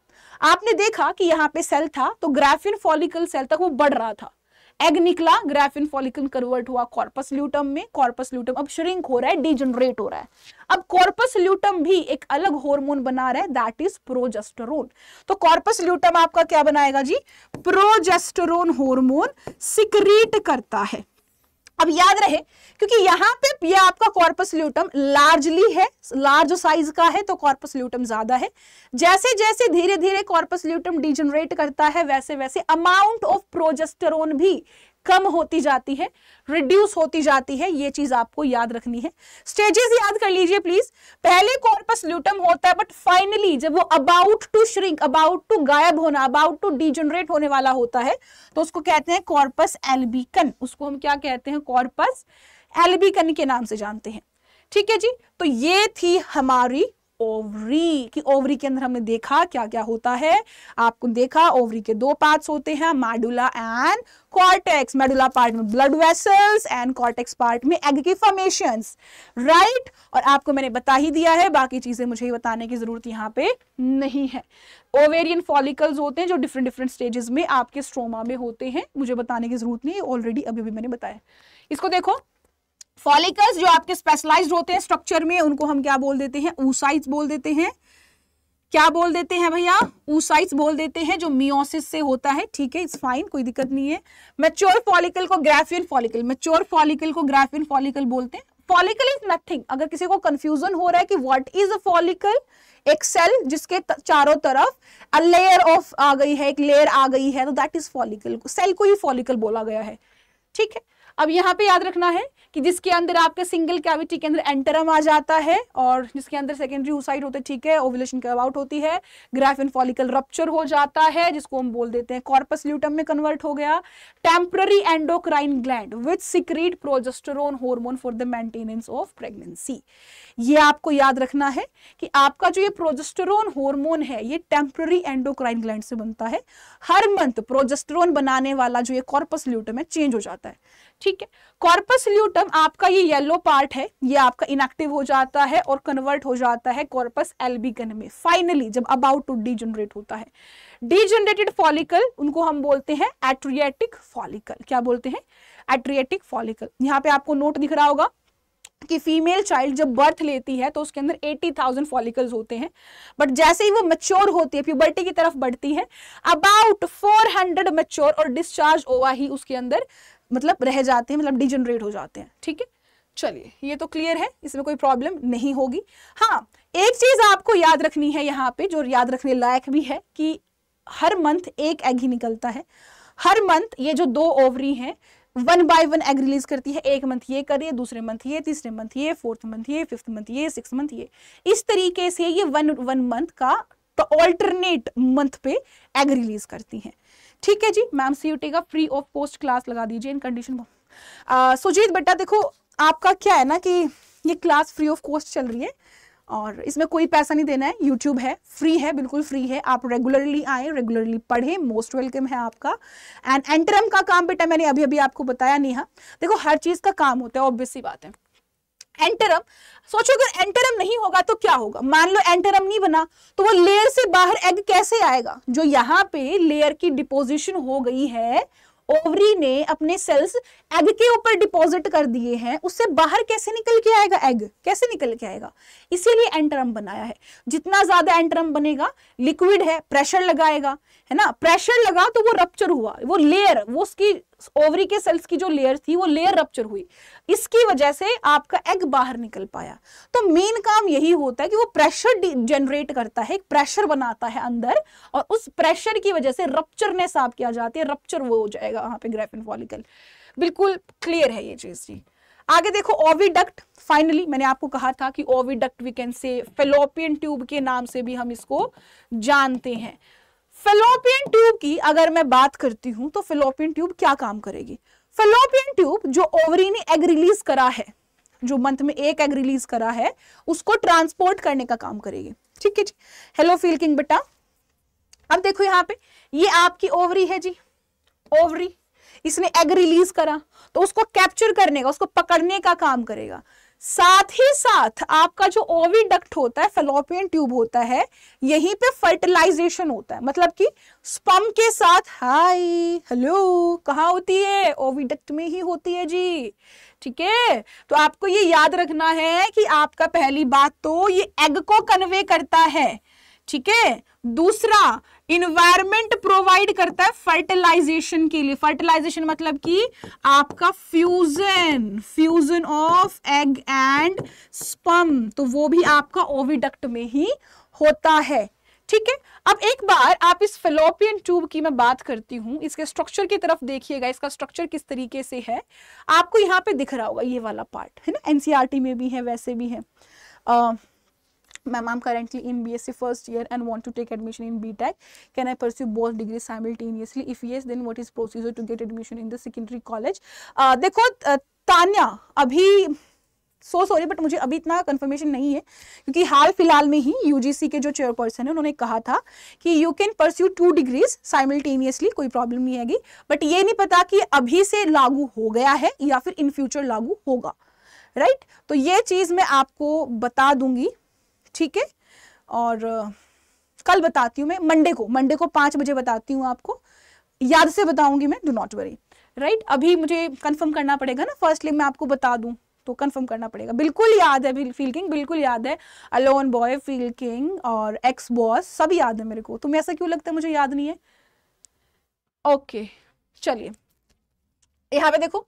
आपने देखा कि यहाँ पे सेल था तो ग्राफिन फॉलिकल सेल तक वो बढ़ रहा था एग निकला ग्राफिन फॉलिकल कन्वर्ट हुआ कॉर्पस ल्यूटम में कॉर्पस ल्यूटम अब श्रिंक हो रहा है डिजनरेट हो रहा है अब कॉर्पस ल्यूटम भी एक अलग हार्मोन बना रहा है दैट इज प्रोजेस्टेरोन तो कॉर्पस ल्यूटम आपका क्या बनाएगा जी प्रोजेस्टेरोन हार्मोन सिक्रीट करता है अब याद रहे क्योंकि यहाँ पे ये आपका कॉर्पस ल्यूटम लार्जली है लार्ज साइज का है तो कॉर्पस ल्यूटम ज्यादा है जैसे जैसे धीरे धीरे कॉर्पस ल्यूटम डिजनरेट करता है वैसे वैसे अमाउंट ऑफ प्रोजेस्टेरोन भी कम होती जाती है रिड्यूस होती जाती है ये चीज आपको याद रखनी है स्टेजेस याद कर लीजिए प्लीज पहले कॉर्पस ल्यूटम होता है बट फाइनली जब वो about to shrink about to गायब होना अबाउट टू डिजनरेट होने वाला होता है तो उसको कहते हैं कॉर्पस एल्बिकन उसको हम क्या कहते हैं कॉर्पस एल्बिकन के नाम से जानते हैं ठीक है जी तो ये थी हमारी ओवरी कि ओवरी के अंदर हमने देखा क्या क्या होता है आपको देखा ओवरी के दो पार्ट्स होते हैं medulla and cortex medulla part में blood vessels and cortex part में एग की फॉर्मेशन राइट और आपको मैंने बता ही दिया है बाकी चीजें मुझे ही बताने की जरूरत यहाँ पे नहीं है ओवेरियन फॉलिकल्स होते हैं जो डिफरेंट डिफरेंट स्टेजेस में आपके स्ट्रोमा में होते हैं मुझे बताने की जरूरत नहीं ऑलरेडी अभी भी मैंने बताया इसको देखो फॉलिकल्स जो आपके स्पेशलाइज होते हैं स्ट्रक्चर में उनको हम क्या बोल देते हैं ऊसाइट्स बोल देते हैं क्या बोल देते हैं भैया ऊसाइट्स बोल देते हैं जो मियोसिस से होता है ठीक है इट्स फाइन कोई दिक्कत नहीं है मेच्योर फॉलिकल को ग्राफियन फॉलिकल मेच्योर फॉलिकल को ग्राफियन फॉलिकल बोलते हैं फॉलिकल इज नथिंग अगर किसी को कंफ्यूजन हो रहा है कि व्हाट इज अ फॉलिकल एक सेल जिसके चारों तरफ अ लेयर ऑफ आ गई है एक लेयर आ गई है तो दैट इज फॉलिकल सेल को ही फॉलिकल बोला गया है ठीक है अब यहाँ पे याद रखना है कि जिसके अंदर आपके सिंगल कैविटी के अंदर एंटरम आ जाता है और जिसके अंदर सेकेंडरी ऊसाइड होते ठीक है ओवुलेशन कर्व आउट होती है ग्राफिन फॉलिकल रप्चर हो जाता है जिसको हम बोल देते हैं कॉर्पस ल्यूटम में कन्वर्ट हो गया temporary endocrine gland with secrete progesterone hormone for the maintenance of pregnancy ये आपको याद रखना है कि आपका जो ये प्रोजेस्टरोन हॉर्मोन है ये टेम्पररी एंडोक्राइन ग्लैंड से बनता है हर मंथ प्रोजेस्टरोन बनाने वाला जो ये कॉर्पस ल्यूटम है चेंज हो जाता है ठीक है कॉर्पस ल्यूटम आपका ये येलो पार्ट है ये आपका इनएक्टिव हो जाता है और कन्वर्ट हो जाता है कॉर्पस एल्बिकन में फाइनली जब अबाउट टू डीजनरेट होता है डीजनरेटेड फॉलिकल उनको हम बोलते हैं एट्रिएटिक फॉलिकल क्या बोलते हैं एट्रिएटिक फॉलिकल यहाँ पे आपको नोट दिख रहा होगा कि फीमेल चाइल्ड जब बर्थ लेती है तो उसके अंदर 80,000 फॉलिकल्स होते हैं बट जैसे ही वो मच्योर होती है प्यूबर्टी की तरफ बढ़ती है अबाउट 400 मच्योर और डिस्चार्ज ओवा ही उसके अंदर मतलब रह जाते हैं मतलब डिजनरेट हो जाते हैं ठीक है चलिए ये तो क्लियर है इसमें कोई प्रॉब्लम नहीं होगी हाँ एक चीज आपको याद रखनी है यहाँ पे जो याद रखने लायक भी है कि हर मंथ एक एग ही निकलता है हर मंथ ये जो दो ओवरी हैं one by one egg release करती है एक मंथ ये कर रही है दूसरे मंथ ये तीसरे मंथ ये फोर्थ मंथ ये फिफ्थ मंथ ये सिक्स मंथ ये इस तरीके से ये वन वन मंथ का ऑल्टरनेट मंथ पे एग रिलीज करती हैं ठीक है जी मैम सीयूटी का फ्री ऑफ पोस्ट क्लास लगा दीजिए इन कंडीशन सुजीत बेटा देखो आपका क्या है ना कि ये क्लास फ्री ऑफ कॉस्ट चल रही है और इसमें कोई पैसा नहीं देना है यूट्यूब है फ्री है बिल्कुल फ्री है आप रेगुलरली आए रेगुलरली पढ़े मोस्ट वेलकम है आपका एंड एंटरम का काम बेटा मैंने अभी अभी आपको बताया नेहा देखो हर चीज़ का काम होता है ऑब्वियसली बात है एंटरम सोचो अगर एंटरम नहीं होगा तो क्या होगा मान लो एंटरम नहीं बना तो वो लेयर से बाहर एग कैसे आएगा जो यहाँ पे लेयर की डिपोजिशन हो गई है ओवरी ने अपने सेल्स एग के ऊपर डिपॉजिट कर दिए हैं उससे बाहर कैसे निकल के आएगा एग कैसे निकल के आएगा इसीलिए एंटरम बनाया है जितना ज्यादा एंटरम बनेगा लिक्विड है प्रेशर लगाएगा है ना प्रेशर लगा तो वो रप्चर हुआ वो लेयर वो उसकी ओवरी के सेल्स की जो लेयर थी वो लेयर रप्चर हुई इसकी वजह से आपका एग बाहर निकल पाया तो मेन काम यही होता है कि वो प्रेशर जनरेट करता है प्रेशर बनाता है अंदर और उस प्रेशर की वजह से ने आप किया जाती है रप्चर वो हो जाएगा वहां पे ग्रेफिन फॉलिकल बिल्कुल क्लियर है ये चीज़ जी आगे देखो ओविडक्ट फाइनली मैंने आपको कहा था कि oviduct we can say fallopian tube के नाम से भी हम इसको जानते हैं फिलोपियन ट्यूब की अगर मैं बात करती हूं तो फिलोपियन ट्यूब क्या काम करेगी फिलोपियन ट्यूब जो ओवरी ने एग रिलीज करा है जो मंथ में एक एग रिलीज करा है उसको ट्रांसपोर्ट करने का काम करेगी ठीक है जी हेलो फील किंग बेटा अब देखो यहाँ पे ये आपकी ओवरी है जी ओवरी इसने एग रिलीज करा तो उसको कैप्चर करने का उसको पकड़ने का काम करेगा साथ ही साथ आपका जो ओविडक्ट होता है फेलोपियन ट्यूब होता है यहीं पे फर्टिलाइजेशन होता है मतलब कि स्पम के साथ हाय हेलो कहा होती है ओविडक्ट में ही होती है जी ठीक है तो आपको ये याद रखना है कि आपका पहली बात तो ये एग को कन्वे करता है ठीक है दूसरा इन्वायरमेंट प्रोवाइड करता है फर्टिलाइजेशन के लिए फर्टिलाइजेशन मतलब कि आपका fusion fusion of egg and sperm तो वो भी आपका ओविडक्ट में ही होता है ठीक है अब एक बार आप इस फेलोपियन ट्यूब की मैं बात करती हूँ इसके स्ट्रक्चर की तरफ देखिएगा इसका स्ट्रक्चर किस तरीके से है आपको यहाँ पे दिख रहा होगा ये वाला पार्ट है ना एनसीआरटी e में भी है वैसे भी है uh, ma'am ma'am currently in B S C first year and want to take admission in B tech can I pursue both degree simultaneously if yes then what is procedure to get admission in the secondary college देखो uh, Tanya अभी so sorry but मुझे अभी इतना conformation नहीं है क्योंकि हाल फिलहाल में ही यूजीसी के जो चेयरपर्सन है उन्होंने कहा था कि you can pursue two degrees simultaneously कोई प्रॉब्लम नहीं आएगी बट ये नहीं पता कि अभी से लागू हो गया है या फिर इन फ्यूचर लागू होगा राइट right? तो ये चीज मैं आपको बता दूंगी ठीक है और कल बताती हूँ मैं मंडे को मंडे को पाँच बजे बताती हूँ आपको याद से बताऊंगी मैं डू नॉट वरी राइट अभी मुझे कंफर्म करना पड़ेगा ना फर्स्टली मैं आपको बता दूँ तो कंफर्म करना पड़ेगा बिल्कुल याद है फील किंग बिल्कुल याद है अलोन बॉय फील किंग और एक्स बॉस सब याद है मेरे को तुम्हें ऐसा क्यों लगता है मुझे याद नहीं है ओके चलिए यहाँ पे देखो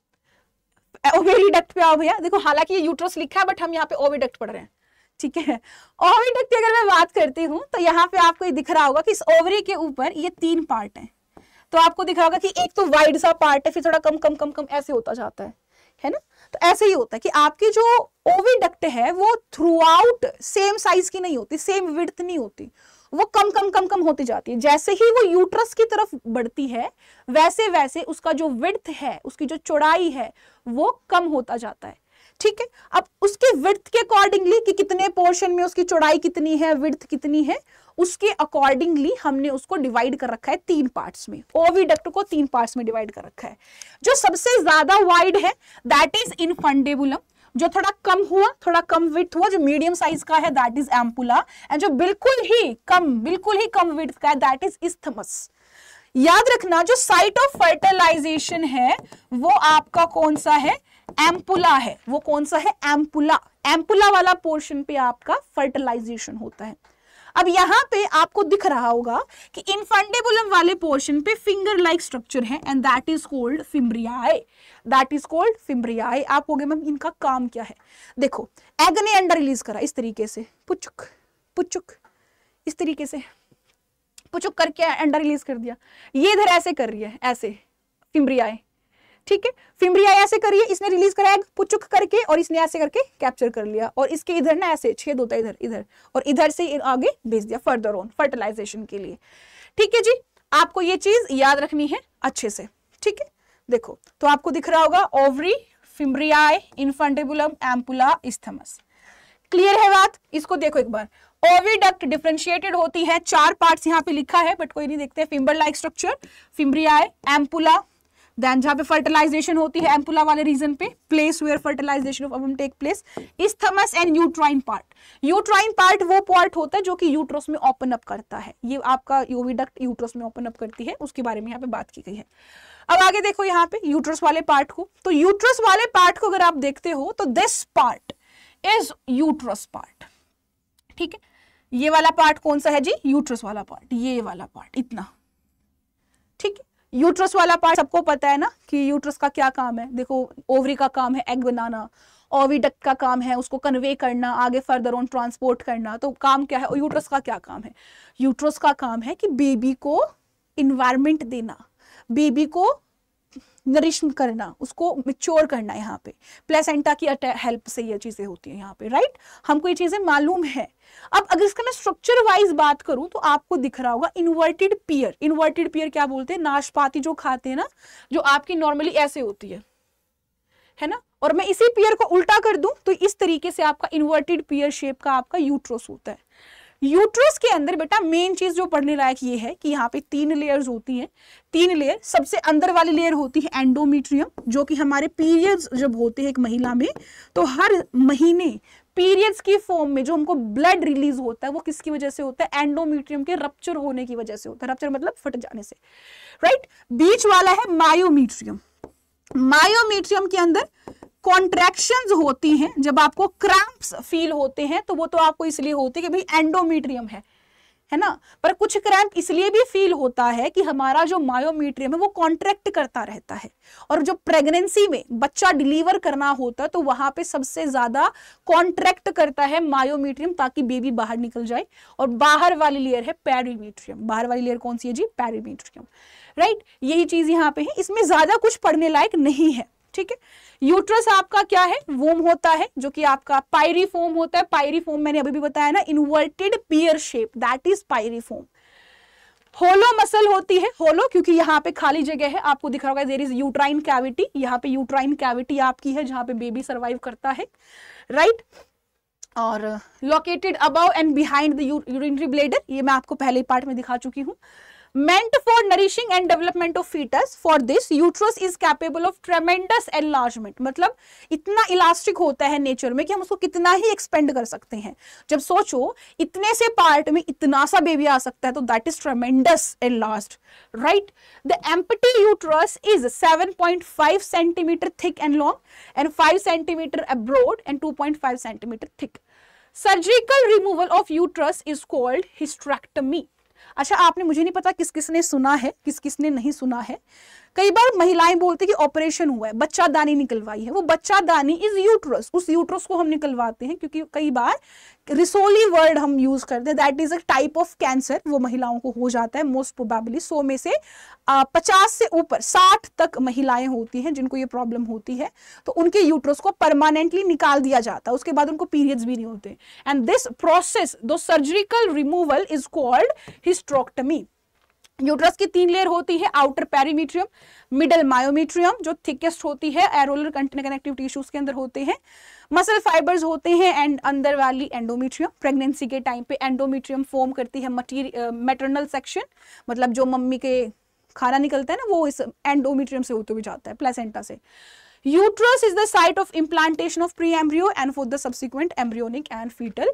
ओवेरी डक्ट पे आओ भैया देखो हालांकि ये यूट्रस लिखा है बट हम यहाँ पे ओवेडक्ट पढ़ रहे हैं ठीक है ओविडक्ट की अगर मैं बात करती हूँ तो यहाँ पे आपको ये दिख रहा होगा कि इस ओवरी के ऊपर ये तीन पार्ट है तो आपको दिख रहा होगा कि एक तो वाइड सा पार्ट है फिर थोड़ा कम कम कम कम ऐसे होता जाता है है ना तो ऐसे ही होता है कि आपकी जो ओविडक्ट है वो थ्रू आउट सेम साइज की नहीं होती सेम विड्थ नहीं होती वो कम कम कम कम होती जाती है जैसे ही वो यूट्रस की तरफ बढ़ती है वैसे वैसे उसका जो विड्थ है उसकी जो चौड़ाई है वो कम होता जाता है ठीक है अब उसके विर्थ के अकॉर्डिंगली कि कितने पोर्शन में उसकी चौड़ाई कितनी है विर्थ कितनी है उसके अकॉर्डिंगली हमने उसको डिवाइड कर रखा है तीन पार्ट्स में ओवीडक्ट को तीन पार्ट्स में डिवाइड कर रखा है जो सबसे ज्यादा वाइड है दैट इज इनफंडेबुलम जो थोड़ा कम हुआ थोड़ा कम विथ हुआ जो मीडियम साइज का है दैट इज एम्पुला एंड जो बिल्कुल ही कम बिल्कुल ही कम विथ का है दैट इज इस्थमस याद रखना जो साइट ऑफ फर्टिलाइजेशन है वो आपका कौन सा है एम्पुला है वो कौन सा है एम्पुला एम्पुला वाला पोर्शन पे आपका फर्टिलाइजेशन होता है अब यहां पे आपको दिख रहा होगा कि इनफंडेबुलम वाले पोर्शन पे फिंगर लाइक स्ट्रक्चर है and that is called fimbriae that is called fimbriae आप हो गए मैम इनका काम क्या है देखो एग ने अंडर रिलीज करा इस तरीके से पुचुक पुचुक इस तरीके से पुचुक करके अंडर रिलीज कर दिया ये इधर ऐसे कर रही है ऐसे फिम्ब्रियाए ठीक है फिमरिया ऐसे करिए इसने रिलीज कराया पुचुक करके और इसने ऐसे करके कैप्चर कर लिया और इसके इधर ना ऐसे छेद होता है इधर इधर और इधर से आगे भेज दिया फर्दर ऑन फर्टिलाइजेशन के लिए ठीक है जी आपको ये चीज याद रखनी है अच्छे से ठीक है देखो तो आपको दिख रहा होगा ovary fimbriae infundibulum ampulla isthmus clear है बात इसको देखो एक बार ओविडक्ट डिफ्रेंशिएटेड होती है चार पार्ट्स यहाँ पे लिखा है बट कोई नहीं देखते fimbria like structure fimbriae ampulla then जहां पे फर्टिलाइजेशन होती है एम्पुला वाले रीजन पे place where fertilization of ovum take place isthmus and uterine part uterine part वो पार्ट होता है जो कि यूट्रस में ओपन अप करता है ये आपका यूवीडक्ट यूट्रस में ओपन अप करती है उसके बारे में यहाँ पे बात की गई है अब आगे देखो यहाँ पे यूट्रस वाले पार्ट को तो यूट्रस वाले पार्ट को अगर आप देखते हो तो this part is uterus part ठीक है ये वाला पार्ट कौन सा है जी यूट्रस वाला पार्ट ये वाला पार्ट इतना ठीक है यूट्रस वाला पार्ट सबको पता है ना कि यूट्रस का क्या काम है देखो ओवरी का काम है एग बनाना ओविडक्ट का काम है उसको कन्वे करना आगे फर्दर ऑन ट्रांसपोर्ट करना तो काम क्या है और यूट्रस का क्या काम है यूट्रस का काम है कि बेबी को इन्वायरमेंट देना बेबी को नरिश करना उसको मेच्योर करना यहाँ पे प्लेसेंटा की हेल्प से ये चीज़ें होती है यहाँ पे राइट हमको ये चीज़ें मालूम है अब अगर इसका मैं स्ट्रक्चर वाइज बात करूं तो आपको दिख रहा होगा इन्वर्टेड पियर इन्वर्टेड पियर क्या बोलते हैं नाशपाती जो खाते हैं ना जो आपकी नॉर्मली ऐसे होती है है ना और मैं इसी पियर को उल्टा कर दूं तो इस तरीके से आपका इन्वर्टेड पियर शेप का आपका यूट्रोस होता है यूट्रस के अंदर बेटा मेन चीज जो पढ़ने लायक ये है कि यहाँ पे तीन लेयर्स होती हैं तीन लेयर सबसे अंदर वाली लेयर होती है एंडोमीट्रियम जो कि हमारे पीरियड्स जब होते हैं एक महिला में तो हर महीने पीरियड्स की फॉर्म में जो हमको ब्लड रिलीज होता है वो किसकी वजह से होता है एंडोमीट्रियम के रप्चर होने की वजह से होता है रप्चर मतलब फट जाने से राइट right? बीच वाला है मायोमीट्रियम मायोमीट्रियम के अंदर कॉन्ट्रैक्शन होती हैं जब आपको क्रैम्प्स फील होते हैं तो वो तो आपको इसलिए होते है कि भाई एंडोमीट्रियम है है ना पर कुछ क्रैम्प इसलिए भी फील होता है कि हमारा जो मायोमीट्रियम है वो कॉन्ट्रैक्ट करता रहता है और जो प्रेगनेंसी में बच्चा डिलीवर करना होता है तो वहां पे सबसे ज्यादा कॉन्ट्रैक्ट करता है मायोमीट्रियम ताकि बेबी बाहर निकल जाए और बाहर वाली लेयर है पैरीमीट्रियम बाहर वाली लेयर कौन सी है जी पैरीमीट्रियम राइट यही चीज यहाँ पे है इसमें ज्यादा कुछ पढ़ने लायक नहीं है ठीक है यूट्रस आपका क्या है वोम होता है जो कि आपका पायरी फोम होता है पायरी फोम मैंने अभी भी बताया ना inverted pear shape that is pyriform hollow muscle होती है होलो क्योंकि यहाँ पे खाली जगह है आपको दिखा होगा देर इज यूट्राइन कैविटी यहाँ पे यूट्राइन कैविटी आपकी है जहां पे बेबी सर्वाइव करता है राइट और located above and behind the urinary bladder ये मैं आपको पहले पार्ट में दिखा चुकी हूँ meant for nourishing and development of fetus for this uterus is capable of tremendous enlargement मतलब इतना इलास्टिक होता है नेचर में कि हम उसको कितना ही एक्सपेंड कर सकते हैं जब सोचो इतने से पार्ट में इतना सा बेबी आ सकता है तो that is tremendous enlarge right the empty uterus is 7.5 centimetre thick and long and 5 centimetre abroad and 2.5 centimetre thick surgical removal of uterus is called hysterectomy अच्छा आपने मुझे नहीं पता किस किसने सुना है किस किसने नहीं सुना है कई बार महिलाएं बोलती है कि ऑपरेशन हुआ है बच्चा दानी निकलवाई है वो बच्चा दानी इज यूट्रस उस यूट्रस को हम निकलवाते हैं क्योंकि कई बार रिसोली वर्ड हम यूज करते हैं that is a type of cancer वो महिलाओं को हो जाता है मोस्ट प्रोबेबली सो में से पचास से ऊपर साठ तक महिलाएं होती हैं जिनको ये प्रॉब्लम होती है तो उनके यूट्रस को परमानेंटली निकाल दिया जाता है उसके बाद उनको पीरियड्स भी नहीं होते and this process do surgical removal is called hysterectomy uterus की तीन लेयर होती है आउटर पेरीमीट्रियम मिडल मायोमीट्रियम जो थिकेस्ट होती है एरोलर कनेक्टिव टिश्यूज के अंदर होते हैं मसल फाइबर्स होते हैं एंड अंदर वाली एंडोमीट्रियम प्रेगनेंसी के टाइम पे एंडोमीट्रियम फॉर्म करती है मेटरनल सेक्शन मतलब जो मम्मी के खाना निकलता है ना वो इस एंडोमीट्रियम से होते हुए जाता है प्लेसेंटा से uterus is the site of implantation of pre embryo and for the subsequent embryonic and foetal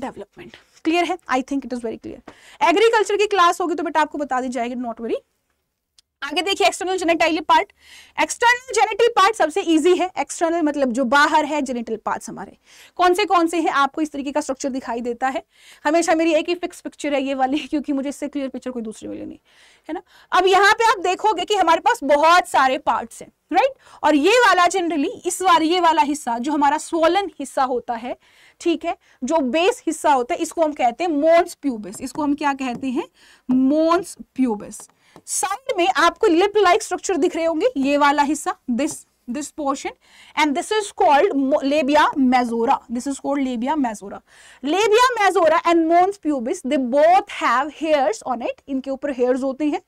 development clear है I think it is very clear agriculture की क्लास होगी तो बेटा आपको बता दी जाएगी नॉट वेरी आगे देखिए external genital part external genital part सबसे इजी है एक्सटर्नल मतलब जो बाहर है जेनेटल पार्ट्स हमारे कौन से कौन से हैं आपको इस तरीके का स्ट्रक्चर दिखाई देता है हमेशा मेरी एक ही फिक्स पिक्चर है ये वाली <laughs> क्योंकि मुझे इससे क्लियर पिक्चर कोई दूसरी मिली नहीं है ना अब यहाँ पे आप देखोगे कि हमारे पास बहुत सारे पार्ट्स हैं राइट और ये वाला जनरली इस बार ये वाला हिस्सा जो हमारा स्वलन हिस्सा होता है ठीक है जो बेस हिस्सा होता है इसको हम कहते हैं मोन्स प्यूबिस इसको हम क्या कहते हैं मोन्स प्यूबिस साइड में आपको लिप लाइक स्ट्रक्चर दिख रहे होंगे ये वाला हिस्सा this this portion and this is called labia majora this is called labia majora labia majora and mons pubis they both have hairs on it इनके ऊपर हेयर्स होते हैं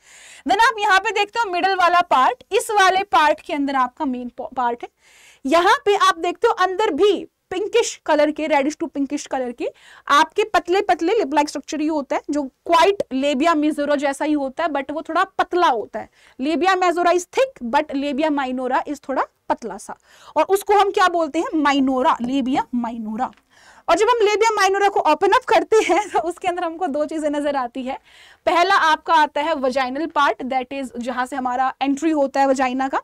देन आप यहाँ पे देखते हो मिडल वाला पार्ट इस वाले पार्ट के अंदर आपका मेन पार्ट है यहां पे आप देखते हो अंदर भी पिंकिश कलर के रेडिश टू पिंकिश कलर के आपके पतले पतले लिप लाइक स्ट्रक्चर ही होता है जो क्वाइट लेबिया मिजोरा जैसा ही होता है बट वो थोड़ा पतला होता है labia majora is thick but labia minora is थोड़ा पतला सा और उसको हम क्या बोलते हैं माइनोरा लेबिया माइनोरा और जब हम लेबिया माइनोरा को ओपन अप करते हैं तो उसके अंदर हमको दो चीज़ें नज़र आती है पहला आपका आता है वजाइनल पार्ट दैट इज जहां से हमारा एंट्री होता है वजाइना का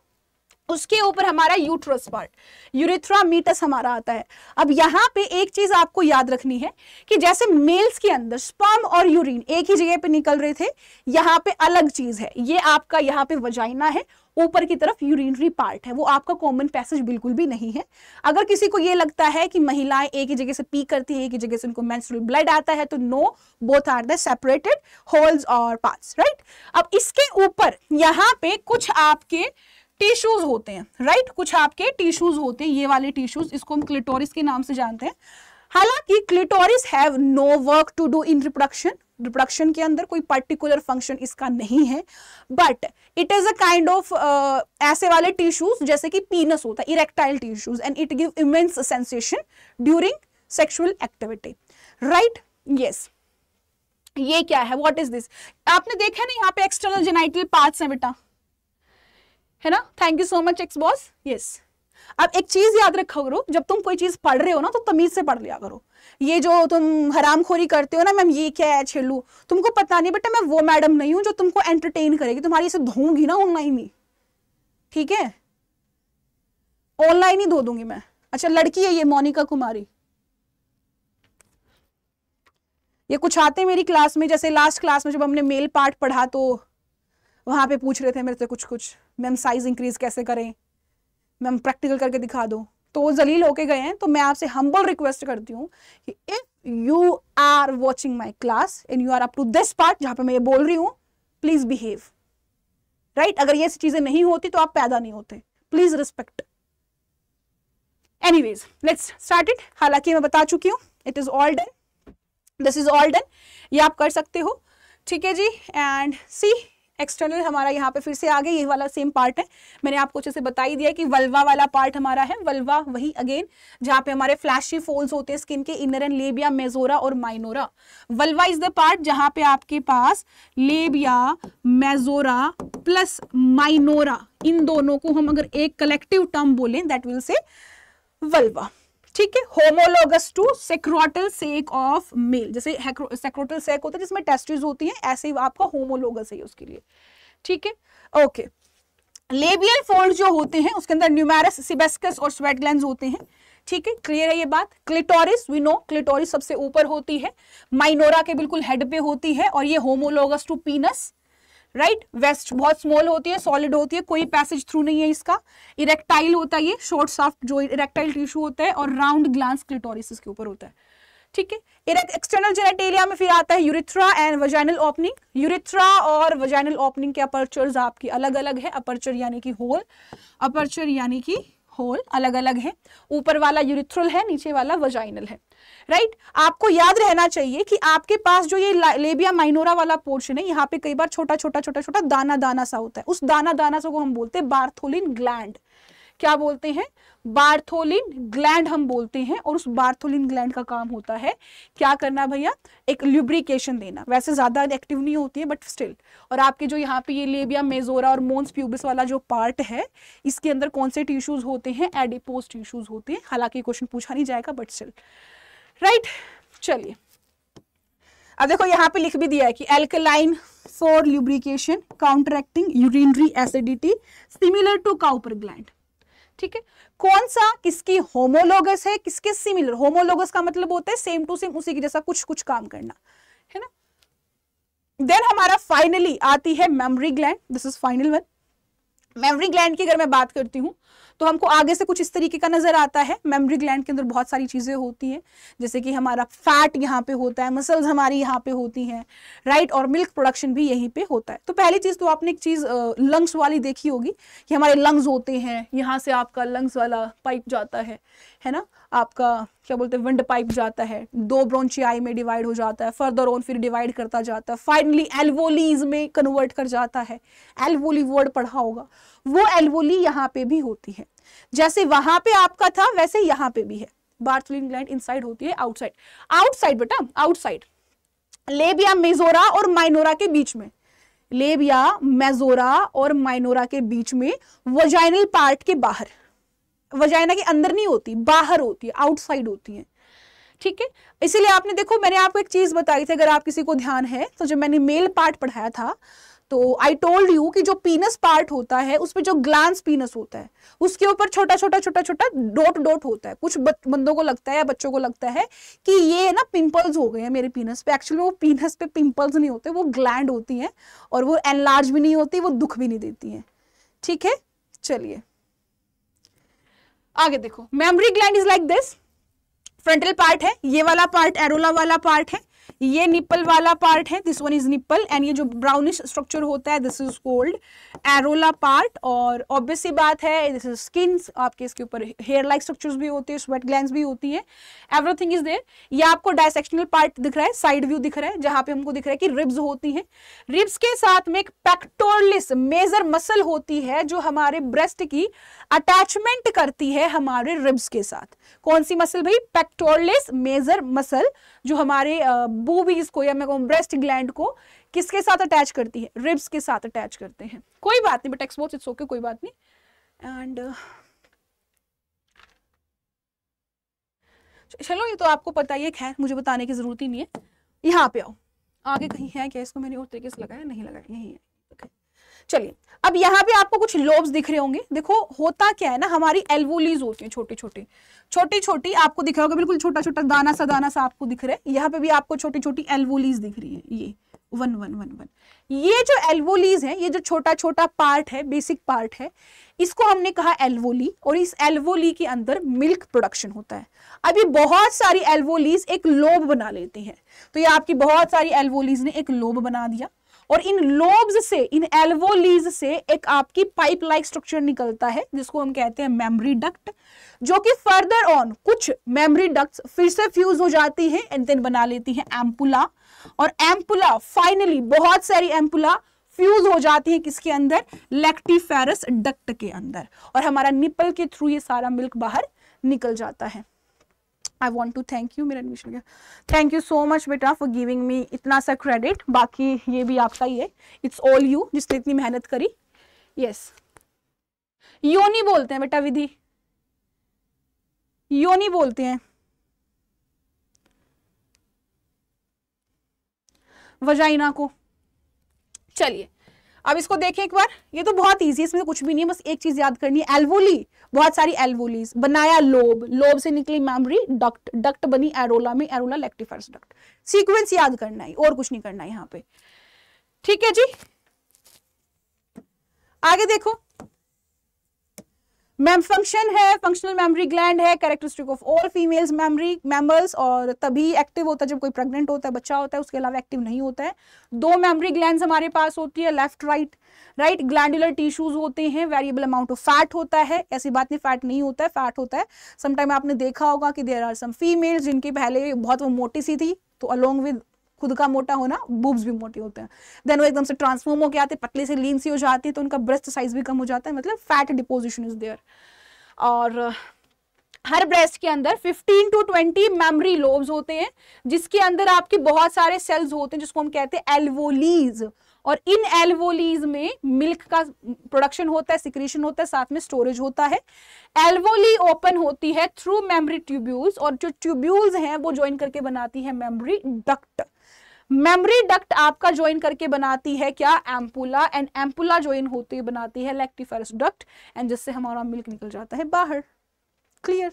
उसके ऊपर हमारा यूट्रस पार्ट यूरिथ्रा मीटस हमारा आता है अब यहाँ पे एक चीज आपको याद रखनी है कि जैसे मेल्स के अंदर स्पर्म और यूरिन एक ही जगह पे निकल रहे थे यहाँ पे अलग चीज है ये आपका यहाँ पे वजाइना है ऊपर की तरफ यूरिनरी पार्ट है वो आपका कॉमन पैसेज बिल्कुल भी नहीं है अगर किसी को ये लगता है कि महिलाएं एक ही जगह से पी करती है एक ही जगह से उनको मेंस्ट्रुअल ब्लड आता है तो no both are the separated holes और पार्ट्स राइट अब इसके ऊपर यहाँ पे कुछ आपके टिश्यूज होते हैं राइट right? कुछ आपके टिश्यूज होते हैं ये वाले टिश्यूज इसको हम क्लिटोरिस के नाम से जानते हैं हालांकि clitoris have no work to do in reproduction reproduction के अंदर कोई पर्टिकुलर फंक्शन इसका नहीं है but it is a kind of ऐसे वाले टिश्यूज जैसे कि पीनस होता है erectile tissues and it give immense sensation during sexual activity right yes ये क्या है वॉट इज दिस आपने देखा ना यहाँ पे एक्सटर्नल जेनाइटल पार्ट्स है बेटा है ना thank you so much ex boss yes अब एक चीज याद रखा करो जब तुम कोई चीज पढ़ रहे हो ना तो तमीज से पढ़ लिया करो ये जो तुम हरामखोरी करते हो ना मैम ये क्या है छेलू तुमको पता नहीं बेटा मैं वो मैडम नहीं हूँ जो तुमको एंटरटेन करेगी तुम्हारी इसे धोगी ना ऑनलाइन ही ठीक है ऑनलाइन ही धो दूंगी मैं अच्छा लड़की है ये मोनिका कुमारी ये कुछ आते मेरी क्लास में जैसे लास्ट क्लास में जब हमने मेल पार्ट पढ़ा तो वहां पे पूछ रहे थे मेरे से कुछ कुछ मैम साइज़ इंक्रीज़ कैसे करें मैम प्रैक्टिकल करके दिखा दो तो वो जलील होके गए हैं तो मैं आपसे हम्बल रिक्वेस्ट करती हूँ कि if you are watching my class in you are up to this part जहां पर मैं ये बोल रही हूँ प्लीज़ बिहेव राइट अगर ये चीज़ें नहीं होती तो आप पैदा नहीं होते please respect anyways let's start it हालांकि मैं बता चुकी हूँ it is all done this is all done ये आप कर सकते हो ठीक है जी एंड सी एक्सटर्नल हमारा यहाँ पे फिर से आ गया ये वाला सेम पार्ट है मैंने आपको अच्छे से बताई दिया कि वल्वा वाला पार्ट हमारा है वल्वा वही अगेन जहाँ पे हमारे फ्लैशी फोल्ड होते हैं स्किन के इनर एंड लेबिया मेजोरा और minora vulva is the part जहाँ पे आपके पास लेबिया मेजोरा प्लस माइनोरा इन दोनों को हम अगर एक कलेक्टिव टर्म बोलें दैट विल से वल्वा ठीक है homologous to scrotal sac of male जैसे सेक्रोटल सेक होता है जिसमें टेस्टिस होती है ऐसे ही आपका होमोलोगस है उसके लिए ठीक है ओके लेबियल फोल्ड जो होते हैं उसके अंदर न्यूमेरस सिबेस्कस और स्वेट ग्लैंड होते हैं ठीक है क्लियर है ये बात क्लिटोरिस वी नो क्लिटोरिस सबसे ऊपर होती है माइनोरा के बिल्कुल हेड पे होती है और ये होमोलोगस टू पीनस राइट वेस्ट बहुत स्मॉल होती है सॉलिड होती है कोई पैसेज थ्रू नहीं है इसका इरेक्टाइल होता है ये शॉर्ट साफ्ट जो इरेक्टाइल टिश्यू होता है और राउंड ग्लांस क्लिटोरिस के ऊपर होता है ठीक है एक्सटर्नल जेनेटेलिया में फिर आता है urethra and vaginal opening urethra और वजाइनल ओपनिंग के अपर्चर्स आपकी अलग अलग है अपर्चर यानी कि होल अपर्चर यानी कि होल अलग अलग है ऊपर वाला यूरिथ्रल है नीचे वाला वजाइनल है राइट आपको याद रहना चाहिए कि आपके पास जो ये लेबिया माइनोरा वाला पोर्शन है यहाँ पे कई बार छोटा छोटा छोटा छोटा दाना दाना सा होता है उस दाना दाना सा को हम बोलते हैं बार्थोलिन ग्लैंड क्या बोलते हैं बार्थोलिन ग्लैंड हम बोलते हैं और उस बार्थोलिन ग्लैंड का काम होता है क्या करना भैया एक ल्यूब्रिकेशन देना वैसे ज़्यादा एक्टिव नहीं होती है बट स्टिल और आपके जो यहाँ पे ये लेबिया मेजोरा और मोन्स प्यूबिस वाला जो पार्ट है इसके अंदर कौन से टिश्यूज़ होते हैं एडिपोज टिश्यूज़ होते हैं हालांकि क्वेश्चन पूछा नहीं जाएगा बट स्टिल राइट चलिए अब देखो यहाँ पे लिख भी दिया है कि alkaline for lubrication acting urinary acidity similar to Cowper gland ठीक है कौन सा किसकी होमोलोगस है किसके सिमिलर होमोलोगस का मतलब होता है सेम टू सेम उसी की जैसा कुछ कुछ काम करना है ना देन हमारा फाइनली आती है mammary gland this is final one mammary gland की अगर मैं बात करती हूं तो हमको आगे से कुछ इस तरीके का नजर आता है मेमरी ग्लैंड के अंदर बहुत सारी चीजें होती हैं जैसे कि हमारा फैट यहाँ पे होता है मसल्स हमारी यहाँ पे होती हैं राइट और मिल्क प्रोडक्शन भी यहीं पे होता है तो पहली चीज तो आपने एक चीज लंग्स वाली देखी होगी कि हमारे लंग्स होते हैं यहाँ से आपका लंग्स वाला पाइप जाता है है ना आपका क्या बोलते हैं विंड पाइप जाता है दो आई में डिवाइड हो जाता है फर्दर ऑन फिर डिवाइड करता जाता है फाइनली एल्वोलीज में कन्वर्ट कर जाता है एल्वोली वर्ड पढ़ा होगा वो एल्वोली यहाँ पे भी होती है जैसे वहां पे आपका था वैसे यहाँ पे भी है बार्थलिन ग्लैंड इनसाइड होती है आउटसाइड आउटसाइड बेटा आउटसाइड लेबिया मेजोरा और माइनोरा के बीच में लेबिया मेजोरा और माइनोरा के बीच में वजाइनल पार्ट के बाहर वजाइना के अंदर नहीं होती बाहर होती है आउटसाइड होती है ठीक है इसीलिए आपने देखो मैंने आपको एक चीज़ बताई थी अगर आप किसी को ध्यान है तो जब मैंने मेल पार्ट पढ़ाया था तो आई टोल्ड यू कि जो पीनस पार्ट होता है उसमें जो ग्लांस पीनस होता है उसके ऊपर छोटा छोटा छोटा छोटा डोट डोट होता है कुछ बंदों को लगता है या बच्चों को लगता है कि ये ना पिंपल्स हो गए हैं मेरे पीनस पे एक्चुअली वो पीनस पे पिंपल्स नहीं होते वो ग्लैंड होती हैं और वो एनलार्ज भी नहीं होती वो दुख भी नहीं देती हैं ठीक है चलिए आगे देखो mammary gland is like this frontal part है ये वाला पार्ट एरोला वाला पार्ट है ये निप्पल वाला पार्ट है this one is nipple and ये जो ब्राउनिश स्ट्रक्चर होता है this is called areola part और ऑब्वियस सी बात है दिस इज स्किन आपके इसके ऊपर हेयर लाइक स्ट्रक्चर्स भी होते हैं स्वेट ग्लैंड भी होती है एवरीथिंग इज देयर ये आपको डायसेक्शनल पार्ट दिख रहा है साइड व्यू दिख रहा है जहां पे हमको दिख रहा है कि रिब्स होती हैं रिब्स के साथ में एक पेक्टोरलिस मेजर मसल होती है जो हमारे ब्रेस्ट की अटैचमेंट करती है हमारे रिब्स के साथ कौन सी मसल भाई पेक्टोरलिस मेजर मसल जो हमारे uh, बूबीज को या मैं कहूँ ब्रेस्ट ग्लैंड को किसके साथ अटैच करती है रिब्स के साथ अटैच करते हैं कोई बात नहीं बट एक्सपोज इट्स ओके कोई बात नहीं एंड uh, चलो ये तो आपको पता ही है खैर मुझे बताने की जरूरत ही नहीं है यहाँ पे आओ आगे कहीं है क्या इसको मैंने और तरीके से लगाया नहीं लगाया यही है चलिए अब यहाँ पे आपको कुछ लोब्स दिख रहे होंगे देखो होता क्या है ना हमारी एल्वोलीज होती है छोटी छोटी छोटी छोटी आपको दिख रहा होगा बिल्कुल छोटा छोटा दाना सा दाना सा आपको दिख रहा है यहाँ पे भी आपको छोटी छोटी एल्वोलीज दिख रही है ये वन वन वन वन ये जो एल्वोलीज है ये जो छोटा छोटा पार्ट है बेसिक पार्ट है इसको हमने कहा एल्वोली और इस एल्वोली के अंदर मिल्क प्रोडक्शन होता है अभी बहुत सारी एल्वोलीज एक लोब बना लेती हैं तो ये आपकी बहुत सारी एल्वोलीज ने एक लोब बना दिया और इन लोब्स से इन एल्वोलीज से एक आपकी पाइप लाइक स्ट्रक्चर निकलता है जिसको हम कहते हैं मेमरी डक्ट जो कि फर्दर ऑन कुछ मेमरी डक्ट फिर से फ्यूज हो जाती है एंड देन बना लेती है एम्पुला और एम्पुला फाइनली बहुत सारी एम्पुला फ्यूज हो जाती है किसके अंदर लेक्टिफेरस डक्ट के अंदर और हमारा निपल के थ्रू ये सारा मिल्क बाहर निकल जाता है I want to thank you मेरा एडमिशन गया थैंक यू सो मच बेटा फॉर गिविंग मी इतना सा क्रेडिट बाकी ये भी आपका ही है इट्स ऑल यू जिसने इतनी मेहनत करी यस yes. योनी बोलते हैं बेटा विधि योनी बोलते हैं वजाइना को चलिए अब इसको देखें एक बार ये तो बहुत ईजी इसमें कुछ भी नहीं है बस एक चीज याद करनी है एल्वोली बहुत सारी एल्वोलीज बनाया लोब लोब से निकली मेमोरी डक्ट डक्ट बनी एरोला में एरोला लेक्टिफर्स डक्ट सीक्वेंस याद करना है और कुछ नहीं करना है यहाँ पे ठीक है जी आगे देखो मैम फंक्शन है फंक्शनल मेमोरी ग्लैंड है characteristic of all females mammary mammals और तभी एक्टिव होता है जब कोई प्रेग्नेंट होता है बच्चा होता है उसके अलावा एक्टिव नहीं होता है दो मेमोरी ग्लैंड हमारे पास होती है left right right glandular tissues होते हैं वेरिएबल अमाउंट ऑफ फैट होता है ऐसी बात नहीं फैट नहीं होता है फैट होता है समटाइम आपने देखा होगा कि देर आर सम फीमेल्स जिनकी पहले बहुत वो मोटी सी थी तो अलोंग विद खुद का मोटा होना बूब्स भी मोटे होते हैं देन वो एकदम से ट्रांसफॉर्म होकर आते पतले से लीन सी हो जाती है तो उनका ब्रेस्ट साइज भी कम हो जाता है मतलब फैट डिपोजिशन इज देयर और हर ब्रेस्ट के अंदर 15 टू 20 मेमोरी लोब्स होते हैं जिसके अंदर आपके बहुत सारे सेल्स होते हैं जिसको हम कहते हैं एल्वोलीज और इन एल्वोलीज में मिल्क का प्रोडक्शन होता है सिक्रीशन होता है साथ में स्टोरेज होता है एल्वोली ओपन होती है थ्रू मेमोरी ट्यूब्यूल्स और जो ट्यूब्यूल्स हैं वो ज्वाइन करके बनाती है मेमोरी डक्ट मेमोरी डक्ट आपका ज्वाइन करके बनाती है क्या एम्पुला एंड एम्पुला ज्वाइन होते हुए बनाती है लेक्टिफेरस डक्ट एंड जिससे हमारा मिल्क निकल जाता है बाहर क्लियर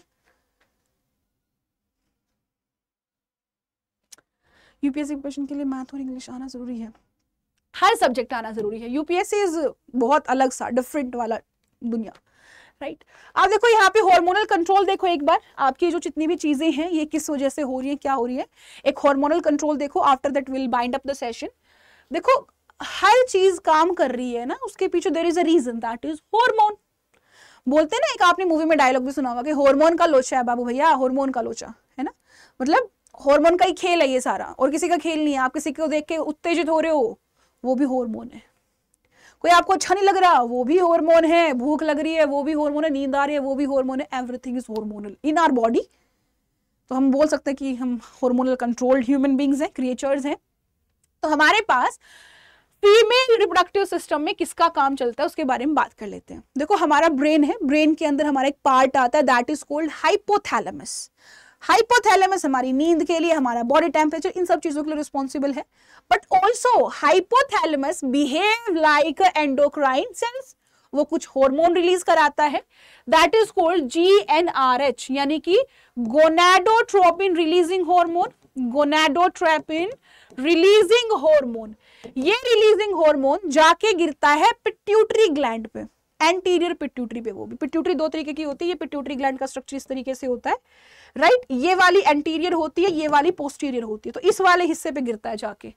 यूपीएससी क्वेश्चन के लिए मैथ और इंग्लिश आना जरूरी है हर सब्जेक्ट आना जरूरी है यूपीएससी इज बहुत अलग सा डिफरेंट वाला दुनिया राइट आप देखो यहाँ पे हार्मोनल कंट्रोल देखो एक बार आपकी जो जितनी भी चीजें हैं ये किस वजह से हो रही है क्या हो रही है एक हॉर्मोनल कंट्रोल देखो after that will bind up the session देखो हर चीज काम कर रही है ना उसके पीछे there is a reason that is hormone बोलते हैं ना एक आपने मूवी में डायलॉग भी सुना होगा कि हॉर्मोन का लोचा है बाबू भैया हॉर्मोन का लोचा है ना मतलब हॉर्मोन का ही खेल है ये सारा और किसी का खेल नहीं है आप किसी को देख के उत्तेजित हो रहे हो वो भी हॉर्मोन है कोई आपको अच्छा नहीं लग रहा वो भी हार्मोन है भूख लग रही है वो भी हार्मोन है नींद आ रही है वो भी हार्मोन है everything is hormonal in our body तो हम बोल सकते हैं कि हम हार्मोनल कंट्रोल्ड ह्यूमन बींग्स हैं क्रिएचर्स हैं तो हमारे पास फीमेल रिप्रोडक्टिव सिस्टम में किसका काम चलता है उसके बारे में बात कर लेते हैं देखो हमारा ब्रेन है ब्रेन के अंदर हमारा एक पार्ट आता है that is called hypothalamus hypothalamus हमारी नींद के लिए हमारा बॉडी टेम्परेचर इन सब चीजों के लिए रिस्पॉन्सिबल है but also hypothalamus behave like endocrine cells वो कुछ हार्मोन रिलीज कराता है that is called G N R H यानी कि gonadotropin releasing hormone gonadotropin releasing hormone ये रिलीजिंग हार्मोन जाके गिरता है पिट्यूटरी ग्लैंड पे एंटीरियर पिट्यूटरी पे वो भी पिट्यूटरी दो तरीके की होती है ये पिट्यूटरी ग्लैंड का स्ट्रक्चर इस तरीके से होता है राइट ये वाली एंटीरियर होती है ये वाली पोस्टीरियर होती है तो इस वाले हिस्से पे गिरता है जाके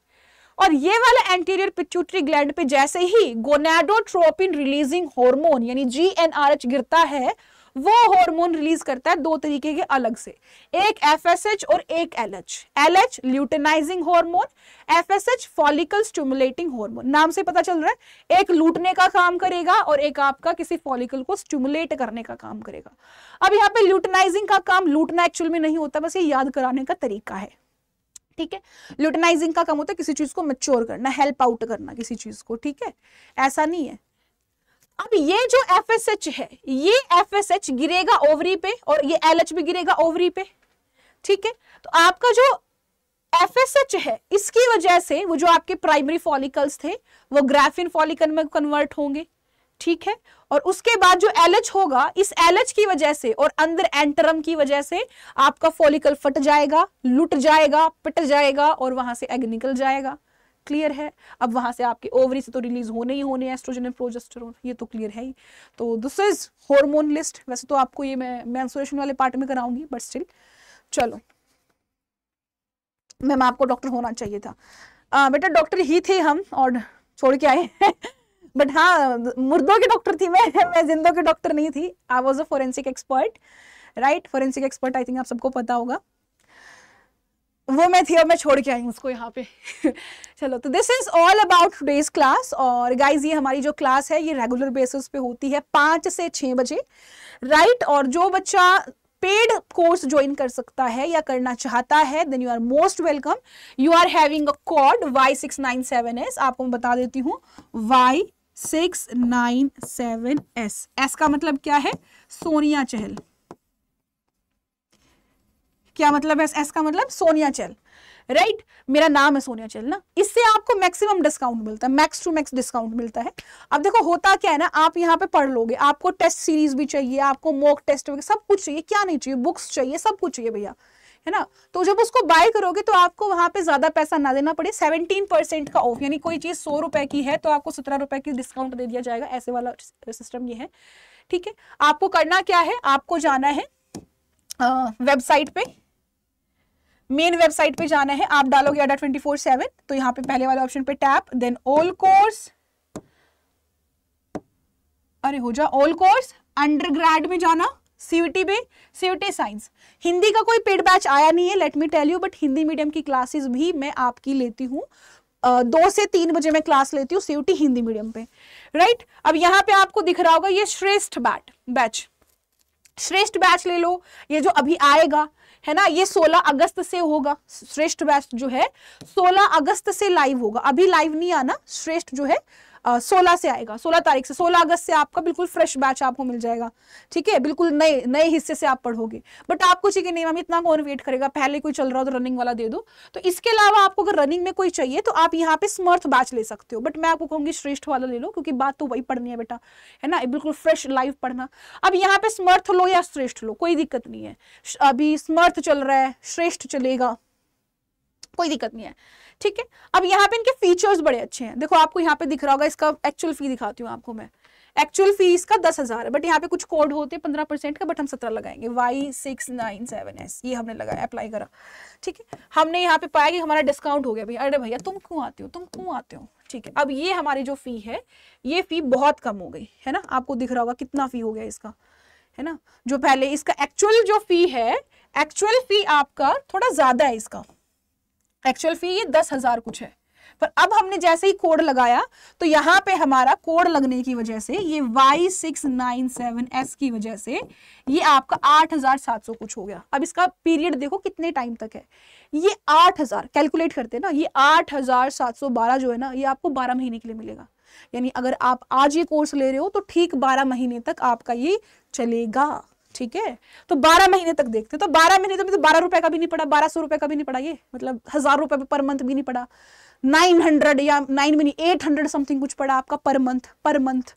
और ये वाला एंटीरियर पिट्यूटरी ग्लैंड पे जैसे ही गोनेडोट्रोपिन रिलीजिंग हार्मोन यानी जीएनआरएच गिरता है वो हार्मोन रिलीज करता है दो तरीके के अलग से एक एफएसएच और एक LH LH luteinizing hormone FSH follicle stimulating hormone नाम से पता चल रहा है एक लूटने का काम करेगा और एक आपका किसी फॉलिकल को स्टिमुलेट करने का काम करेगा अब यहाँ पे ल्यूटेनाइजिंग का काम लूटना एक्चुअल में नहीं होता बस ये याद कराने का तरीका है ठीक है ल्यूटेनाइजिंग का काम होता है किसी चीज को मेच्योर करना हेल्प आउट करना किसी चीज को ठीक है ऐसा नहीं है अब ये जो एफ है ये एफ गिरेगा ओवरी पे और ये एल भी गिरेगा ओवरी पे ठीक है तो आपका जो एफ है इसकी वजह से वो जो आपके प्राइमरी फॉलिकल्स थे वो ग्राफिन फॉलिकल में कन्वर्ट होंगे ठीक है और उसके बाद जो एल होगा इस एल की वजह से और अंदर एंटरम की वजह से आपका फॉलिकल फट जाएगा लुट जाएगा पिट जाएगा और वहां से एग निकल जाएगा क्लियर है अब वहां से आपके ओवरी से तो रिलीज होने ही होने एस्ट्रोजन एंड प्रोजेस्टेरोन ये तो क्लियर है ही तो दिस इज हॉर्मोन लिस्ट वैसे तो आपको ये मैं मैंसुरेशन वाले पार्ट में कराऊंगी बट स्टिल चलो मैम आपको डॉक्टर होना चाहिए था आ, बेटा डॉक्टर ही थे हम और छोड़ के आए बट <laughs> हाँ मुर्दों के डॉक्टर थी मैं मैं जिंदों के डॉक्टर नहीं थी I was a forensic expert right forensic expert I think आप सबको पता होगा वो मैं थी और मैं छोड़ के आई हूँ उसको यहाँ पे <laughs> चलो तो this is all about today's class और गाइज ये हमारी जो क्लास है ये रेगुलर बेसिस पे होती है पांच से छ बजे राइट और जो बच्चा पेड कोर्स ज्वाइन कर सकता है या करना चाहता है then you are most welcome you are having a code Y six nine seven S आपको मैं बता देती हूँ Y six nine seven S S का मतलब क्या है सोनिया चहल क्या मतलब है एस का मतलब सोनिया चल राइट right? मेरा नाम है सोनिया चल ना इससे आपको मैक्सिमम डिस्काउंट मिलता है मैक्स टू मैक्स डिस्काउंट मिलता है अब देखो होता क्या है ना आप यहाँ पे पढ़ लोगे आपको टेस्ट सीरीज भी चाहिए आपको मॉक टेस्ट वगैरह सब कुछ चाहिए क्या नहीं चाहिए बुक्स चाहिए सब कुछ चाहिए भैया है ना तो जब उसको बाय करोगे तो आपको वहां पे ज्यादा पैसा ना देना पड़े सेवनटीन परसेंट का ऑफ यानी कोई चीज सौ रुपए की है तो आपको सत्रह रुपए की डिस्काउंट दे दिया जाएगा ऐसे वाला सिस्टम ये है ठीक है आपको करना क्या है आपको जाना है वेबसाइट पे मेन वेबसाइट पे जाना है आप डालोगे अडा ट्वेंटी फोर सेवन तो यहाँ पे पहले वाले ऑप्शन पे टैप देन ऑल कोर्स अरे हो जा ऑल कोर्स अंडरग्रेड में जाना सीयूटी में सीयूटी साइंस हिंदी का कोई पेड बैच आया नहीं है let me tell you but Hindi medium की क्लासेस भी मैं आपकी लेती हूँ दो से तीन बजे मैं क्लास लेती हूँ सीयूटी हिंदी मीडियम पे राइट अब यहाँ पे आपको दिख रहा होगा ये श्रेष्ठ बैट बैच श्रेष्ठ बैच ले लो ये जो अभी आएगा है ना ये 16 अगस्त से होगा श्रेष्ठ बैच जो है 16 अगस्त से लाइव होगा अभी लाइव नहीं आना श्रेष्ठ जो है सोलह से आएगा सोलह तारीख से सोलह अगस्त से आपका बिल्कुल फ्रेश बैच आपको मिल जाएगा ठीक है बिल्कुल नए नए हिस्से से आप पढ़ोगे बट आपको चाहिए नहीं मैम इतना कौन वेट करेगा पहले कोई चल रहा हो तो रनिंग वाला दे दो तो इसके अलावा आपको अगर रनिंग में कोई चाहिए तो आप यहाँ पे समर्थ बैच ले सकते हो बट मैं आपको कहूंगी श्रेष्ठ वाला ले लो क्योंकि बात तो वही पढ़नी है बेटा है ना बिल्कुल फ्रेश लाइव पढ़ना अब यहाँ पे समर्थ लो या श्रेष्ठ लो कोई दिक्कत नहीं है अभी समर्थ चल रहा है श्रेष्ठ चलेगा कोई दिक्कत नहीं है ठीक है अब यहाँ पे इनके फीचर्स बड़े अच्छे हैं देखो आपको यहाँ पे दिख रहा होगा इसका एक्चुअल फी दिखाती हूँ आपको मैं एक्चुअल फ़ी इसका दस हज़ार है बट यहाँ पे कुछ कोड होते हैं पंद्रह परसेंट का बट हम सत्रह लगाएंगे Y six nine seven S ये हमने लगाया अप्लाई करा ठीक है हमने यहाँ पे पाया कि हमारा डिस्काउंट हो गया भैया अरे भैया तुम क्यों आते हो तुम क्यों आते हो ठीक है अब ये हमारी जो फ़ी है ये फ़ी बहुत कम हो गई है ना आपको दिख रहा होगा कितना फ़ी हो गया इसका है ना जो पहले इसका एक्चुअल जो फ़ी है एक्चुअल फ़ी आपका थोड़ा ज़्यादा है इसका एक्चुअल फी ये दस हजार कुछ है पर अब हमने जैसे ही कोड लगाया तो यहाँ पे हमारा कोड लगने की वजह से ये Y six nine seven S की वजह से ये आपका आठ हजार सात सौ कुछ हो गया अब इसका पीरियड देखो कितने टाइम तक है ये आठ हजार कैलकुलेट करते हैं ना ये आठ हजार सात सौ बारह जो है ना ये आपको बारह महीने के लिए मिलेगा यानी अगर आप आज ये कोर्स ले रहे हो तो ठीक बारह महीने तक आपका ये चलेगा ठीक है तो बारह महीने तक देखते तो बारह महीने तो, तो बारह रुपए का भी नहीं पड़ा बारह सौ रुपए का भी नहीं पड़ा ये मतलब हजार रुपए पर मंथ भी नहीं पड़ा नाइन हंड्रेड या नाइन महीने एट हंड्रेड समथिंग कुछ पड़ा आपका पर मंथ पर मंथ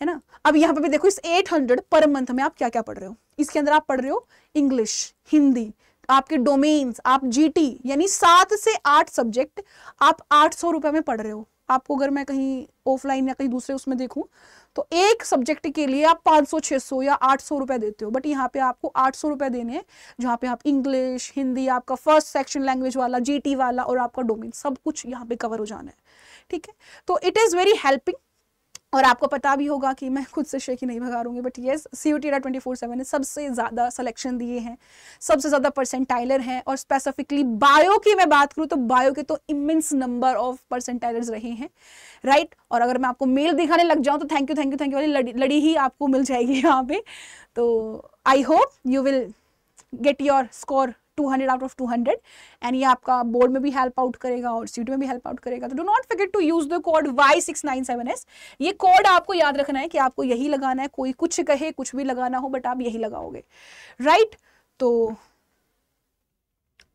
है ना अब यहाँ पे भी देखो इस एट हंड्रेड पर मंथ में आप क्या क्या पढ़ रहे हो इसके अंदर आप पढ़ रहे हो इंग्लिश हिंदी आपके डोमेन्स आप जीटी यानी सात से आठ सब्जेक्ट आप आठ सौ रुपए में पढ़ रहे हो आपको अगर मैं कहीं ऑफलाइन या कहीं दूसरे उसमें देखूं तो एक सब्जेक्ट के लिए आप 500 600 या 800 रुपए देते हो बट यहाँ पे आपको 800 रुपए देने हैं जहाँ पे आप इंग्लिश हिंदी आपका फर्स्ट सेक्शन लैंग्वेज वाला जीटी वाला और आपका डोमेन सब कुछ यहाँ पे कवर हो जाना है ठीक है तो इट इज़ वेरी हेल्पिंग और आपको पता भी होगा कि मैं खुद से शेखी नहीं भगा रूँगी but yes C U T डा ट्वेंटी फोर सेवन ने सबसे ज़्यादा सलेक्शन दिए हैं सबसे ज़्यादा परसेंटाइलर हैं और स्पेसिफिकली बायो की मैं बात करूँ तो बायो के तो इमेंस नंबर ऑफ परसेंटाइलर्स रहे हैं राइट right? और अगर मैं आपको मेल दिखाने लग जाऊँ तो thank you thank you thank you वाली लड़ी, लड़ी ही आपको मिल जाएगी यहाँ पे तो I hope you will get your score two hundred out of two hundred and ये आपका बोर्ड में भी हेल्प आउट करेगा और सीट में भी हेल्प आउट करेगा तो do not forget to use the code Y six nine seven S ये कोड आपको याद रखना है कि आपको यही लगाना है कोई कुछ कहे कुछ भी लगाना हो बट आप यही लगाओगे राइट right? तो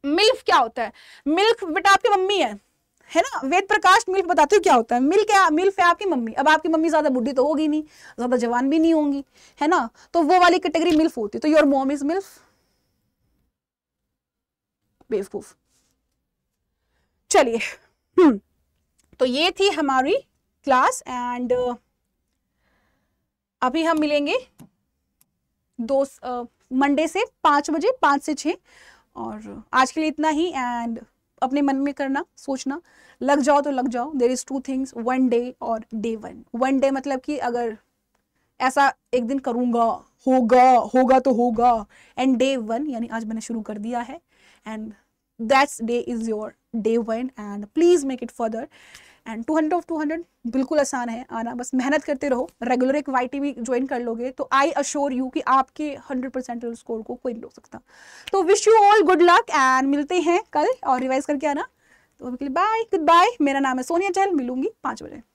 मिल्क क्या होता है मिल्क बट आपकी मम्मी है है ना वेद प्रकाश मिल्क बताते हो क्या होता है मिल्क है मिल्क है आपकी मम्मी अब आपकी मम्मी ज्यादा बुढ़ी तो होगी नहीं ज्यादा जवान भी नहीं होंगी है ना तो वो वाली कैटेगरी मिल्फ होती है तो योर मॉम इज मिल्फ बेवकूफ चलिए हम्म, तो ये थी हमारी क्लास एंड अभी हम मिलेंगे दो मंडे से पांच बजे पांच से छ और आज के लिए इतना ही एंड अपने मन में करना सोचना लग जाओ तो लग जाओ there is two things one day और डे वन वन डे मतलब कि अगर ऐसा एक दिन करूंगा होगा होगा तो होगा एंड डे वन यानी आज मैंने शुरू कर दिया है and that day is your day one and please make it further and two hundred of hundred बिल्कुल आसान है आना बस मेहनत करते रहो रेगुलर एक वाई टी भी ज्वाइन कर लोगे तो आई अश्योर यू कि आपके हंड्रेड परसेंट स्कोर को कोई नहीं रोक सकता तो wish you all good luck and मिलते हैं कल और रिवाइज करके आना तो बाय गुड बाय मेरा नाम है सोनिया चहल मिलूंगी पाँच बजे